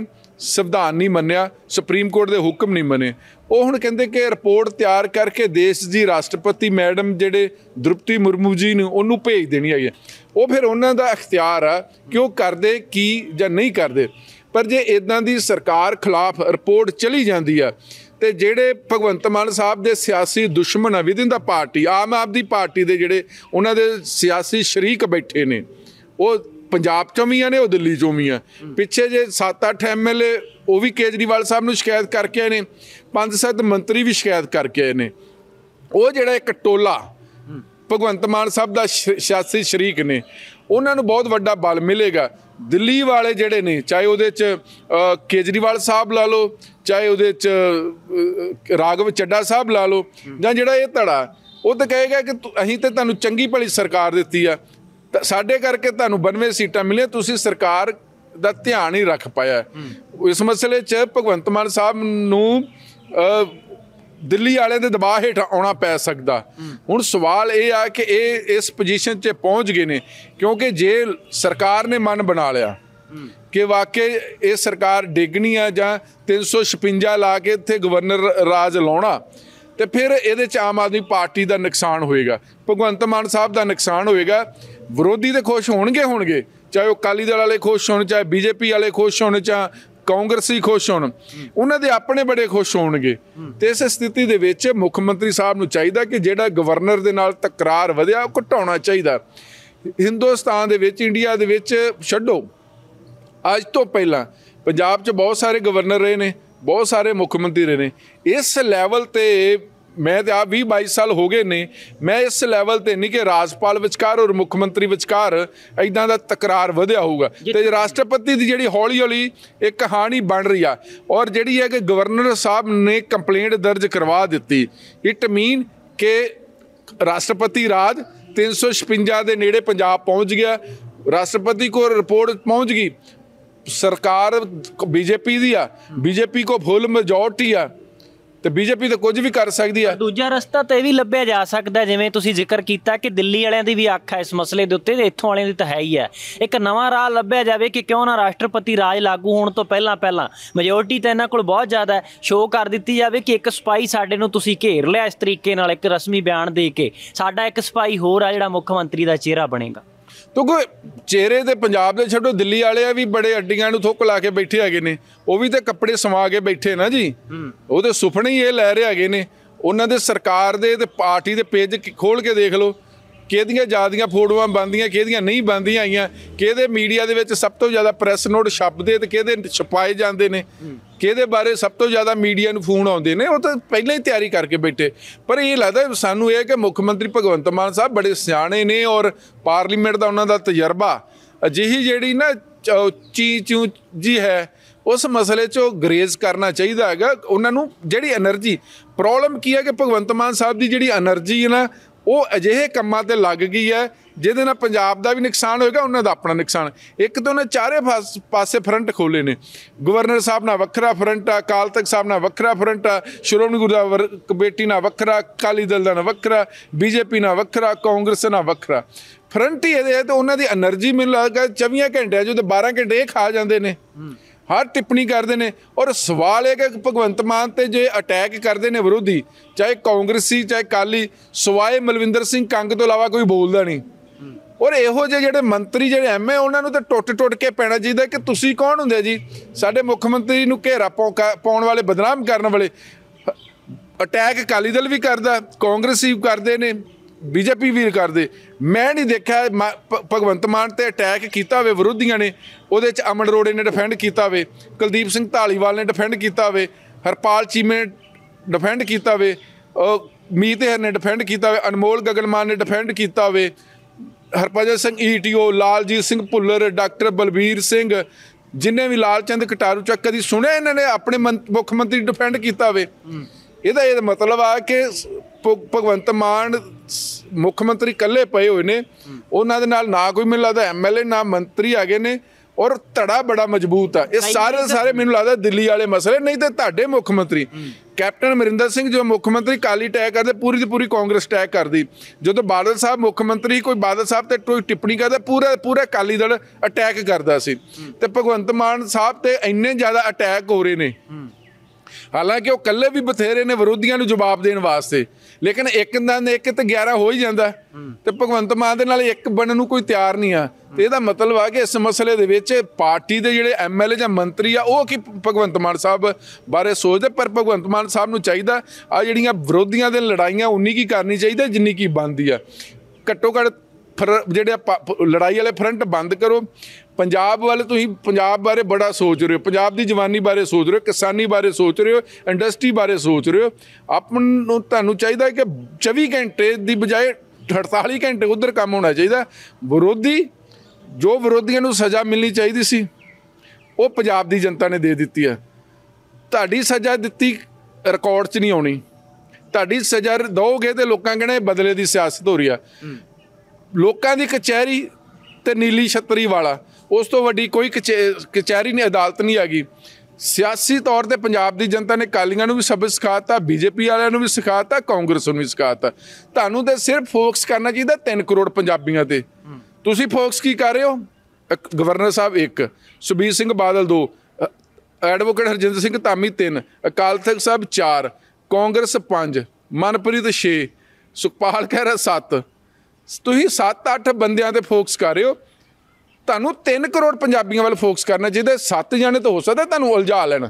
ਸੰਵਿਧਾਨ ਨਹੀਂ ਮੰਨਿਆ ਸੁਪਰੀਮ ਕੋਰਟ ਦੇ ਹੁਕਮ ਨਹੀਂ ਮੰਨੇ ਉਹ ਹੁਣ ਕਹਿੰਦੇ ਕਿ ਰਿਪੋਰਟ ਤਿਆਰ ਕਰਕੇ ਦੇਸ਼ ਦੀ ਰਾਸ਼ਟਰਪਤੀ ਮੈਡਮ ਜਿਹੜੇ ਦ੍ਰਿਪਤੀ ਮੁਰਮੂ ਜੀ ਨੂੰ ਉਹਨੂੰ ਭੇਜ ਦੇਣੀ ਹੈ ਉਹ ਫਿਰ ਉਹਨਾਂ ਦਾ ਅਖਤਿਆਰ ਆ ਕਿ ਉਹ ਕਰਦੇ ਕੀ ਜਾਂ ਨਹੀਂ ਕਰਦੇ ਪਰ ਜੇ ਇਦਾਂ ਦੀ ਸਰਕਾਰ ਖਿਲਾਫ ਰਿਪੋਰਟ ਚਲੀ ਜਾਂਦੀ ਆ ਤੇ ਜਿਹੜੇ ਭਗਵੰਤ ਮਾਨ ਸਾਹਿਬ ਦੇ ਸਿਆਸੀ ਦੁਸ਼ਮਣ ਆ ਵਿਦਿਨ ਦਾ ਪਾਰਟੀ ਆਮ ਆਪਦੀ ਪਾਰਟੀ ਦੇ ਜਿਹੜੇ ਉਹਨਾਂ ਦੇ ਸਿਆਸੀ ਸ਼ਰੀਕ ਬੈਠੇ ਨੇ ਉਹ ਪੰਜਾਬ ਚੋਂ ਵੀ ਆ ਨੇ ਉਹ ਦਿੱਲੀ ਚੋਂ ਵੀ ਆ ਪਿੱਛੇ ਜੇ 7-8 ਐਮਐਲਏ ਉਹ ਵੀ ਕੇਜਰੀਵਾਲ ਸਾਹਿਬ ਨੂੰ ਸ਼ਿਕਾਇਤ ਕਰਕੇ ਆਏ ਨੇ 5-7 ਮੰਤਰੀ ਵੀ ਸ਼ਿਕਾਇਤ ਕਰਕੇ ਆਏ ਨੇ ਉਹ ਜਿਹੜਾ ਇੱਕ ਟੋਲਾ ਭਗਵੰਤ ਮਾਨ ਸਾਹਿਬ ਦਾ ਸਿਆਸੀ ਸ਼ਰੀਕ ਨੇ ਉਹਨਾਂ ਨੂੰ ਬਹੁਤ ਵੱਡਾ ਬਲ ਮਿਲੇਗਾ ਦਿੱਲੀ ਵਾਲੇ ਜਿਹੜੇ ਨੇ ਚਾਹੇ ਉਹਦੇ ਚ ਕੇਜਰੀਵਾਲ ਸਾਹਿਬ ਲਾ ਲਓ ਚਾਹੇ ਉਹਦੇ ਚ ਰਾਗਵ ਚੱਡਾ ਸਾਹਿਬ ਲਾ ਲਓ ਜਾਂ ਜਿਹੜਾ ਇਹ ਧੜਾ ਉਹ ਤਾਂ ਕਹੇਗਾ ਕਿ ਅਸੀਂ ਤੇ ਤੁਹਾਨੂੰ ਚੰਗੀ ਭਲੀ ਸਰਕਾਰ ਦਿੱਤੀ ਆ ਸਾਡੇ ਕਰਕੇ ਤੁਹਾਨੂੰ 92 ਸੀਟਾਂ ਮਿਲੀਆਂ ਤੁਸੀਂ ਸਰਕਾਰ ਦਾ ਧਿਆਨ ਹੀ ਰੱਖ ਪਾਇਆ ਇਸ ਮਸਲੇ 'ਚ ਭਗਵੰਤ ਮਾਨ ਸਾਹਿਬ ਨੂੰ ਦਿੱਲੀ ਵਾਲਿਆਂ ਦੇ ਦਬਾਅ ਹੇਠ ਆਉਣਾ ਪੈ ਸਕਦਾ ਹੁਣ ਸਵਾਲ ਇਹ ਆ ਕਿ ਇਹ ਇਸ ਪੋਜੀਸ਼ਨ 'ਤੇ ਪਹੁੰਚ ਗਏ ਨੇ ਕਿਉਂਕਿ ਜੇ ਸਰਕਾਰ ਨੇ ਮਨ ਬਣਾ ਲਿਆ ਕਿ ਵਾਕਈ ਇਹ ਸਰਕਾਰ ਡਿੱਗਣੀ ਆ ਜਾਂ 356 ਲਾ ਕੇ ਇੱਥੇ ਗਵਰਨਰ ਰਾਜ ਲਾਉਣਾ ਤੇ ਫਿਰ ਇਹਦੇ ਚ ਆਮ ਆਦਮੀ ਪਾਰਟੀ ਦਾ ਨੁਕਸਾਨ ਹੋਏਗਾ ਭਗਵੰਤ ਮਾਨ ਸਾਹਿਬ ਦਾ ਨੁਕਸਾਨ ਹੋਏਗਾ ਵਿਰੋਧੀ ਤੇ ਖੁਸ਼ ਹੋਣਗੇ ਹੋਣਗੇ ਚਾਹੇ ਉਹ ਕਾਲੀ ਦਲ ਵਾਲੇ ਖੁਸ਼ ਹੋਣ ਚਾਹੇ ਬੀਜੇਪੀ ਵਾਲੇ ਖੁਸ਼ ਹੋਣ ਚਾਹੇ ਕਾਂਗਰਸੀ ਖੁਸ਼ ਹੋਣ ਉਹਨਾਂ ਦੇ ਆਪਣੇ ਬੜੇ ਖੁਸ਼ ਹੋਣਗੇ ਤੇ ਇਸ ਸਥਿਤੀ ਦੇ ਵਿੱਚ ਮੁੱਖ ਮੰਤਰੀ ਸਾਹਿਬ ਨੂੰ ਚਾਹੀਦਾ ਕਿ ਜਿਹੜਾ ਗਵਰਨਰ ਦੇ ਨਾਲ ਤਕਰਾਰ ਵਧਿਆ ਉਹ ਘਟਾਉਣਾ ਚਾਹੀਦਾ ਹਿੰਦੁਸਤਾਨ ਦੇ ਵਿੱਚ ਇੰਡੀਆ ਦੇ ਵਿੱਚ ਛੱਡੋ ਅੱਜ ਤੋਂ ਪਹਿਲਾਂ ਪੰਜਾਬ 'ਚ ਬਹੁਤ ਸਾਰੇ ਗਵਰਨਰ ਰਹੇ ਨੇ ਬਹੁਤ ਸਾਰੇ ਮੁੱਖ ਮੰਤਰੀ ਰਹੇ ਨੇ ਇਸ ਲੈਵਲ ਤੇ ਮੈਂ ਤੇ ਆ 20 22 ਸਾਲ ਹੋ ਗਏ ਨੇ ਮੈਂ ਇਸ ਲੈਵਲ ਤੇ ਨਹੀਂ ਕਿ ਰਾਜਪਾਲ ਵਿਚਕਾਰ ਔਰ ਮੁੱਖ ਮੰਤਰੀ ਵਿਚਕਾਰ ਐਦਾਂ ਦਾ ਤਕਰਾਰ ਵਧਿਆ ਹੋਊਗਾ ਤੇ ਰਾਸ਼ਟਰਪਤੀ ਦੀ ਜਿਹੜੀ ਹੌਲੀ ਹੌਲੀ ਇੱਕ ਕਹਾਣੀ ਬਣ ਰਹੀ ਆ ਔਰ ਜਿਹੜੀ ਹੈ ਕਿ ਗਵਰਨਰ ਸਾਹਿਬ ਨੇ ਕੰਪਲੇਂਟ ਦਰਜ ਕਰਵਾ ਦਿੱਤੀ ਇਟ ਮੀਨ ਕਿ ਰਾਸ਼ਟਰਪਤੀ ਰਾਜ 356 ਦੇ ਨੇੜੇ ਪੰਜਾਬ ਪਹੁੰਚ ਗਿਆ ਰਾਸ਼ਟਰਪਤੀ ਕੋਲ ਰਿਪੋਰਟ ਪਹੁੰਚ ਗਈ ਸਰਕਾਰ ਬੀਜੇਪੀ ਦੀ ਆ ਬੀਜੇਪੀ ਕੋ ਫੁੱਲ ਮੈਜੋਰਟੀ ਆ ਤੇ ਬੀਜੇਪੀ ਤਾਂ ਕੁਝ ਵੀ ਕਰ ਸਕਦੀ ਆ ਦੂਜਾ ਰਸਤਾ ਤਾਂ ਇਹ ਵੀ ਲੱਭਿਆ ਜਾ ਸਕਦਾ ਜਿਵੇਂ ਤੁਸੀਂ ਜ਼ਿਕਰ ਕੀਤਾ ਕਿ ਦਿੱਲੀ ਵਾਲਿਆਂ ਦੀ ਵੀ ਅੱਖ ਹੈ ਇਸ ਮਸਲੇ ਦੇ ਉੱਤੇ ਤੇ ਇੱਥੋਂ ਵਾਲਿਆਂ ਦੀ ਤਾਂ ਹੈ ਹੀ ਹੈ ਇੱਕ ਨਵਾਂ ਰਾਹ ਲੱਭਿਆ ਜਾਵੇ ਕਿ ਕਿਉਂ ਨਾ ਰਾਸ਼ਟਰਪਤੀ ਰਾਜ ਲਾਗੂ ਹੋਣ ਤੋਂ ਪਹਿਲਾਂ ਪਹਿਲਾਂ ਮੈਜੋਰਟੀ ਤਾਂ ਇਹਨਾਂ ਕੋਲ ਬਹੁਤ ਜ਼ਿਆਦਾ ਹੈ ਸ਼ੋਅ ਕਰ ਦਿੱਤੀ ਜਾਵੇ ਕਿ ਇੱਕ ਸਪਾਈ ਸਾਡੇ ਨੂੰ ਤੁਸੀਂ ਘੇਰ ਲਿਆ ਇਸ ਤਰੀਕੇ ਨਾਲ ਇੱਕ ਰਸਮੀ ਬਿਆਨ ਦੇ ਕੇ ਸਾਡਾ ਇੱਕ ਸਪਾਈ ਹੋਰ ਆ ਜਿਹੜਾ ਮੁੱਖ ਮੰਤਰੀ ਦਾ ਚਿਹਰਾ ਬਣੇਗਾ ਕਿਉਂਕਿ ਚਿਹਰੇ ਤੇ ਪੰਜਾਬ ਦੇ ਛੱਡੋ ਦਿੱਲੀ ਵਾਲੇ ਆ ਵੀ ਬੜੇ ਅੱਡੀਆਂ ਨੂੰ ਥੁੱਕ ਲਾ ਕੇ ਬੈਠੇ ਹੈਗੇ ਨੇ ਉਹ ਵੀ ਤੇ ਕੱਪੜੇ ਸਵਾ ਕੇ ਬੈਠੇ ਨਾ ਜੀ ਉਹਦੇ ਸੁਪਨੇ ਹੀ ਇਹ ਲੈ ਰਹੇ ਹੈਗੇ ਨੇ ਉਹਨਾਂ ਦੇ ਸਰਕਾਰ ਦੇ ਤੇ ਪਾਰਟੀ ਦੇ ਪੇਜ ਖੋਲ ਕੇ ਦੇਖ ਲਓ ਕਿਹਦੀਆਂ ਜਿਆਦੀਆਂ ਫੋਟੋਆਂ ਬੰਦੀਆਂ ਕਿਹਦੀਆਂ ਨਹੀਂ ਬੰਦੀਆਂ ਆਈਆਂ ਕਿਹਦੇ ਮੀਡੀਆ ਦੇ ਵਿੱਚ ਸਭ ਤੋਂ ਜ਼ਿਆਦਾ ਪ੍ਰੈਸ ਨੋਟ ਛਪਦੇ ਤੇ ਕਿਹਦੇ ਛਪਾਏ ਜਾਂਦੇ ਨੇ ਕਿਹਦੇ ਬਾਰੇ ਸਭ ਤੋਂ ਜ਼ਿਆਦਾ ਮੀਡੀਆ ਨੂੰ ਫੋਨ ਆਉਂਦੇ ਨੇ ਉਹ ਤਾਂ ਪਹਿਲਾਂ ਹੀ ਤਿਆਰੀ ਕਰਕੇ ਬੈਠੇ ਪਰ ਇਹ ਲੱਗਦਾ ਸਾਨੂੰ ਇਹ ਕਿ ਮੁੱਖ ਮੰਤਰੀ ਭਗਵੰਤ ਮਾਨ ਸਾਹਿਬ ਬੜੇ ਸਿਆਣੇ ਨੇ ਔਰ ਪਾਰਲੀਮੈਂਟ ਦਾ ਉਹਨਾਂ ਦਾ ਤਜਰਬਾ ਅਜਿਹੀ ਜਿਹੜੀ ਨਾ ਚੀ ਚੂ ਜੀ ਹੈ ਉਸ ਮਸਲੇ 'ਚ ਉਹ ਗਰੇਜ਼ ਕਰਨਾ ਚਾਹੀਦਾ ਹੈਗਾ ਉਹਨਾਂ ਨੂੰ ਜਿਹੜੀ એનર્ਜੀ ਪ੍ਰੋਬਲਮ ਕੀ ਹੈ ਕਿ ਭਗਵੰਤ ਮਾਨ ਸਾਹਿਬ ਦੀ ਜਿਹੜੀ એનર્ਜੀ ਹੈ ਨਾ ਉਹ ਅਜਿਹੇ ਕੰਮਾਂ ਤੇ ਲੱਗ ਗਈ ਹੈ ਜਿਹਦੇ ਨਾਲ ਪੰਜਾਬ ਦਾ ਵੀ ਨੁਕਸਾਨ ਹੋਏਗਾ ਉਹਨਾਂ ਦਾ ਆਪਣਾ ਨੁਕਸਾਨ ਇੱਕ ਤਾਂ ਉਹਨੇ ਚਾਰੇ ਪਾਸੇ ਫਰੰਟ ਖੋਲੇ ਨੇ ਗਵਰਨਰ ਸਾਹਿਬ ਨਾਲ ਵੱਖਰਾ ਫਰੰਟ ਆ ਕਾਲ ਤਖਤ ਸਾਹਿਬ ਨਾਲ ਵੱਖਰਾ ਫਰੰਟ ਆ ਸ਼੍ਰੋਮਣੀ ਗੁਰਦੁਆਰਾ ਕਮੇਟੀ ਨਾਲ ਵੱਖਰਾ ਕਾਲੀ ਦਲ ਨਾਲ ਵੱਖਰਾ ਬੀਜੇਪੀ ਨਾਲ ਵੱਖਰਾ ਕਾਂਗਰਸ ਨਾਲ ਵੱਖਰਾ ਫਰੰਟ ਹੀ ਇਹਦੇ ਤੇ ਉਹਨਾਂ ਦੀ એનર્ਜੀ ਮੈਨੂੰ ਲੱਗਦਾ 24 ਘੰਟਿਆਂ ਜੋ ਤੇ 12 ਘੰਟੇ ਖਾ ਜਾਂਦੇ ਨੇ ਹਰ ਟਿੱਪਣੀ ਕਰਦੇ ਨੇ ਔਰ ਸਵਾਲ ਇਹ ਕਿ ਭਗਵੰਤ ਮਾਨ ਤੇ ਜੇ ਅਟੈਕ ਕਰਦੇ ਨੇ ਵਿਰੋਧੀ ਚਾਹੇ ਕਾਂਗਰਸੀ ਚਾਹੇ ਕਾਲੀ ਸਵਾਏ ਮਲਵਿੰਦਰ ਸਿੰਘ ਕੰਗ ਤੋਂ ਇਲਾਵਾ ਕੋਈ ਬੋਲਦਾ ਨਹੀਂ ਔਰ ਇਹੋ ਜਿਹੇ ਜਿਹੜੇ ਮੰਤਰੀ ਜਿਹੜੇ ਐਮਏ ਉਹਨਾਂ ਨੂੰ ਤੇ ਟੁੱਟ ਟੁੱਟ ਕੇ ਪੈਣਾ ਚਾਹੀਦਾ ਕਿ ਤੁਸੀਂ ਕੌਣ ਹੁੰਦੇ ਜੀ ਸਾਡੇ ਮੁੱਖ ਮੰਤਰੀ ਨੂੰ ਘੇਰਾ ਪਾਉਣ ਵਾਲੇ ਬਦਨਾਮ ਕਰਨ ਵਾਲੇ ਅਟੈਕ ਕਾਲੀ ਦਲ ਵੀ ਕਰਦਾ ਕਾਂਗਰਸੀ ਵੀ ਕਰਦੇ ਨੇ ਬੀਜੇਪੀ ਵੀਰ ਕਰਦੇ ਮੈਂ ਨਹੀਂ ਦੇਖਿਆ ਭਗਵੰਤ ਮਾਨ ਤੇ ਅਟੈਕ ਕੀਤਾ ਹੋਵੇ ਵਿਰੋਧੀਆਂ ਨੇ ਉਹਦੇ ਚ ਅਮਨ ਰੋੜੇ ਨੇ ਡਿਫੈਂਡ ਕੀਤਾ ਹੋਵੇ ਕੁਲਦੀਪ ਸਿੰਘ ਢਾਲੀਵਾਲ ਨੇ ਡਿਫੈਂਡ ਕੀਤਾ ਹੋਵੇ ਹਰਪਾਲ ਚੀਮੇ ਡਿਫੈਂਡ ਕੀਤਾ ਹੋਵੇ ਮੀਤ ਹਰ ਨੇ ਡਿਫੈਂਡ ਕੀਤਾ ਹੋਵੇ ਅਨਮੋਲ ਗਗਨਮਾਨ ਨੇ ਡਿਫੈਂਡ ਕੀਤਾ ਹੋਵੇ ਹਰਪਜਤ ਸਿੰਘ ਈਟੀਓ ਲਾਲਜੀਤ ਸਿੰਘ ਭੁੱਲਰ ਡਾਕਟਰ ਬਲਬੀਰ ਸਿੰਘ ਜਿਨਨੇ ਵੀ ਲਾਲਚੰਦ ਕਟਾਰੂ ਚੱਕ ਕਦੀ ਸੁਣਿਆ ਇਹਨਾਂ ਨੇ ਆਪਣੇ ਮੁੱਖ ਮੰਤਰੀ ਡਿਫੈਂਡ ਕੀਤਾ ਹੋਵੇ ਇਹਦਾ ਇਹ ਮਤਲਬ ਆ ਕਿ ਭਗਵੰਤ ਮਾਨ ਮੁੱਖ ਮੰਤਰੀ ਇਕੱਲੇ ਪਏ ਹੋਏ ਨੇ ਉਹਨਾਂ ਦੇ ਨਾਲ ਨਾ ਕੋਈ ਮਿਲਦਾ ਐਮਐਲਏ ਨਾ ਮੰਤਰੀ ਆਗੇ ਨੇ ਔਰ ਧੜਾ ਬੜਾ ਮਜ਼ਬੂਤ ਆ ਇਹ ਸਾਰੇ ਸਾਰੇ ਮੈਨੂੰ ਲੱਗਦਾ ਦਿੱਲੀ ਵਾਲੇ ਮਸਲੇ ਨਹੀਂ ਤੇ ਤੁਹਾਡੇ ਮੁੱਖ ਮੰਤਰੀ ਕੈਪਟਨ ਅਮਰਿੰਦਰ ਸਿੰਘ ਜੋ ਮੁੱਖ ਮੰਤਰੀ ਕਾਲੀ ਟੈਗ ਕਰਦੇ ਪੂਰੀ ਦੀ ਪੂਰੀ ਕਾਂਗਰਸ ਟੈਗ ਕਰਦੀ ਜਦੋਂ ਬਾਦਲ ਸਾਹਿਬ ਮੁੱਖ ਮੰਤਰੀ ਕੋਈ ਬਾਦਲ ਸਾਹਿਬ ਤੇ ਕੋਈ ਟਿੱਪਣੀ ਕਰਦਾ ਪੂਰਾ ਪੂਰਾ ਕਾਲੀ ਦਲ ਅਟੈਕ ਕਰਦਾ ਸੀ ਤੇ ਭਗਵੰਤ ਮਾਨ ਸਾਹਿਬ ਤੇ ਇੰਨੇ ਜ਼ਿਆਦਾ ਅਟੈਕ ਹੋ ਰਹੇ ਨੇ ਹਾਲਾਂਕਿ ਉਹ ਕੱਲੇ ਵੀ ਬਥੇਰੇ ਨੇ ਵਿਰੋਧੀਆਂ ਨੂੰ ਜਵਾਬ ਦੇਣ ਵਾਸਤੇ ਲੇਕਿਨ ਇੱਕ ਦਾ ਇੱਕ ਤੇ 11 ਹੋ ਹੀ ਜਾਂਦਾ ਤੇ ਭਗਵੰਤ ਮਾਨ ਦੇ ਨਾਲ ਇੱਕ ਬਣਨ ਨੂੰ ਕੋਈ ਤਿਆਰ ਨਹੀਂ ਆ ਤੇ ਇਹਦਾ ਮਤਲਬ ਆ ਕਿ ਇਸ ਮਸਲੇ ਦੇ ਵਿੱਚ ਪਾਰਟੀ ਦੇ ਜਿਹੜੇ ਐਮਐਲਏ ਜਾਂ ਮੰਤਰੀ ਆ ਉਹ ਕੀ ਭਗਵੰਤ ਮਾਨ ਸਾਹਿਬ ਬਾਰੇ ਸੋਚਦੇ ਪਰ ਭਗਵੰਤ ਮਾਨ ਸਾਹਿਬ ਨੂੰ ਚਾਹੀਦਾ ਆ ਜਿਹੜੀਆਂ ਵਿਰੋਧੀਆਂ ਦੇ ਲੜਾਈਆਂ ਉਨੀ ਕੀ ਕਰਨੀ ਚਾਹੀਦੀ ਜਿੰਨੀ ਕੀ ਬੰਦੀ ਆ ਘੱਟੋ ਘੱਟ ਜਿਹੜੇ ਲੜਾਈ ਵਾਲੇ ਫਰੰਟ ਬੰਦ ਕਰੋ ਪੰਜਾਬ ਵਾਲੇ ਤੁਸੀਂ ਪੰਜਾਬ ਬਾਰੇ ਬੜਾ ਸੋਚ ਰਹੇ ਹੋ ਪੰਜਾਬ ਦੀ ਜਵਾਨੀ ਬਾਰੇ ਸੋਚ ਰਹੇ ਹੋ ਕਿਸਾਨੀ ਬਾਰੇ ਸੋਚ ਰਹੇ ਹੋ ਇੰਡਸਟਰੀ ਬਾਰੇ ਸੋਚ ਰਹੇ ਹੋ ਆਪਨ ਨੂੰ ਤੁਹਾਨੂੰ ਚਾਹੀਦਾ ਕਿ 24 ਘੰਟੇ ਦੀ ਬਜਾਏ 48 ਘੰਟੇ ਉਧਰ ਕੰਮ ਹੋਣਾ ਚਾਹੀਦਾ ਵਿਰੋਧੀ ਜੋ ਵਿਰੋਧੀਆਂ ਨੂੰ ਸਜ਼ਾ ਮਿਲਣੀ ਚਾਹੀਦੀ ਸੀ ਉਹ ਪੰਜਾਬ ਦੀ ਜਨਤਾ ਨੇ ਦੇ ਦਿੱਤੀ ਹੈ ਤੁਹਾਡੀ ਸਜ਼ਾ ਦਿੱਤੀ ਰਿਕਾਰਡ 'ਚ ਨਹੀਂ ਆਉਣੀ ਤੁਹਾਡੀ ਸਜ਼ਾ ਦੋਗੇ ਤੇ ਲੋਕਾਂ ਕਹਿੰਦੇ ਬਦਲੇ ਦੀ ਸਿਆਸਤ ਹੋ ਰਹੀ ਆ ਲੋਕਾਂ ਦੀ ਕਚਹਿਰੀ ਤੇ ਨੀਲੀ ਛਤਰੀ ਵਾਲਾ ਉਸ ਤੋਂ ਵੱਡੀ ਕੋਈ ਕਚਹਿਰੀ ਨਹੀਂ ਅਦਾਲਤ ਨਹੀਂ ਆਗੀ ਸਿਆਸੀ ਤੌਰ ਤੇ ਪੰਜਾਬ ਦੀ ਜਨਤਾ ਨੇ ਕਾਲੀਆਂ ਨੂੰ ਵੀ ਸਬਕ ਸਿਖਾਤਾ ਬੀਜੇਪੀ ਵਾਲਿਆਂ ਨੂੰ ਵੀ ਸਿਖਾਤਾ ਕਾਂਗਰਸ ਨੂੰ ਵੀ ਸਿਖਾਤਾ ਤੁਹਾਨੂੰ ਤੇ ਸਿਰਫ ਫੋਕਸ ਕਰਨਾ ਚਾਹੀਦਾ 3 ਕਰੋੜ ਪੰਜਾਬੀਆਂ ਤੇ ਤੁਸੀਂ ਫੋਕਸ ਕੀ ਕਰ ਰਹੇ ਹੋ ਗਵਰਨਰ ਸਾਹਿਬ ਇੱਕ ਸੁਬੀਰ ਸਿੰਘ ਬਾਦਲ ਦੋ ਐਡਵੋਕੇਟ ਹਰਜਿੰਦਰ ਸਿੰਘ ਧਾਮੀ ਤਿੰਨ ਅਕਾਲ ਤਖਤ ਸਾਹਿਬ ਚਾਰ ਕਾਂਗਰਸ ਪੰਜ ਮਨਪ੍ਰੀਤ 6 ਸੁਖਪਾਲ ਖਹਿਰਾ 7 ਤੁਸੀਂ 7-8 ਬੰਦਿਆਂ ਤੇ ਫੋਕਸ ਕਰ ਰਹੇ ਹੋ ਤੁਹਾਨੂੰ 3 ਕਰੋੜ ਪੰਜਾਬੀਆਂ ਵੱਲ ਫੋਕਸ ਕਰਨਾ ਜਿਹਦੇ 7 ਜਾਣੇ ਤਾਂ ਹੋ ਸਕਦਾ ਤੁਹਾਨੂੰ ਉਲਝਾ ਲੈਣ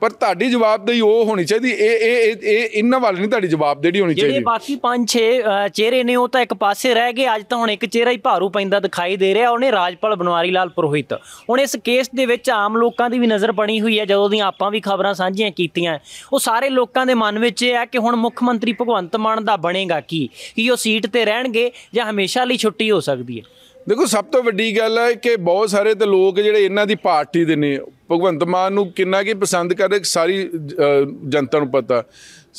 ਪਰ ਤੁਹਾਡੀ ਜਵਾਬਦੇਹੀ ਉਹ ਹੋਣੀ ਚਾਹੀਦੀ ਇਹ ਇਹ ਇਹ ਇਹਨਾਂ ਵੱਲ ਨਹੀਂ ਤੁਹਾਡੀ ਜਵਾਬਦੇਹੀ ਹੋਣੀ ਚਾਹੀਦੀ ਜਿਹੜੇ ਬਾਕੀ 5-6 ਚਿਹਰੇ ਨੇ ਉਹ ਤਾਂ ਇੱਕ ਪਾਸੇ ਰਹਿ ਗਏ ਅੱਜ ਤਾਂ ਹੁਣ ਇੱਕ ਚਿਹਰਾ ਹੀ ਭਾਰੂ ਪੈਂਦਾ ਦਿਖਾਈ ਦੇ ਰਿਹਾ ਉਹਨੇ ਰਾਜਪਾਲ ਬਨਵਾਰੀ ਲਾਲ ਪੁਰੋਹਿਤ ਹੁਣ ਇਸ ਕੇਸ ਦੇ ਵਿੱਚ ਆਮ ਲੋਕਾਂ ਦੀ ਵੀ ਨਜ਼ਰ ਬਣੀ ਹੋਈ ਹੈ ਜਦੋਂ ਦੀਆਂ ਆਪਾਂ ਵੀ ਖਬਰਾਂ ਸਾਂਝੀਆਂ ਕੀਤੀਆਂ ਉਹ ਸਾਰੇ ਲੋਕਾਂ ਦੇ ਮਨ ਵਿੱਚ ਇਹ ਹੈ ਕਿ ਹੁਣ ਮੁੱਖ ਮੰਤਰੀ ਭਗਵੰਤ ਮਾਨ ਦਾ ਬਣੇਗਾ ਕੀ ਕੀ ਉਹ ਸੀਟ ਤੇ ਰਹਿਣਗੇ ਜਾਂ ਹਮੇਸ਼ਾ ਲਈ ਛੁੱਟੀ ਹੋ ਸਕਦੀ ਹੈ ਦੇਖੋ ਸਭ ਤੋਂ ਵੱਡੀ ਗੱਲ ਹੈ ਕਿ ਬਹੁਤ ਸਾਰੇ ਤੇ ਲੋਕ ਜਿਹੜੇ ਇਹਨਾਂ ਦੀ ਪਾਰਟੀ ਦੇ ਨੇ ਭਗਵੰਤ ਮਾਨ ਨੂੰ ਕਿੰਨਾ ਕੀ ਪਸੰਦ ਕਰਦੇ ਸਾਰੀ ਜਨਤਾ ਨੂੰ ਪਤਾ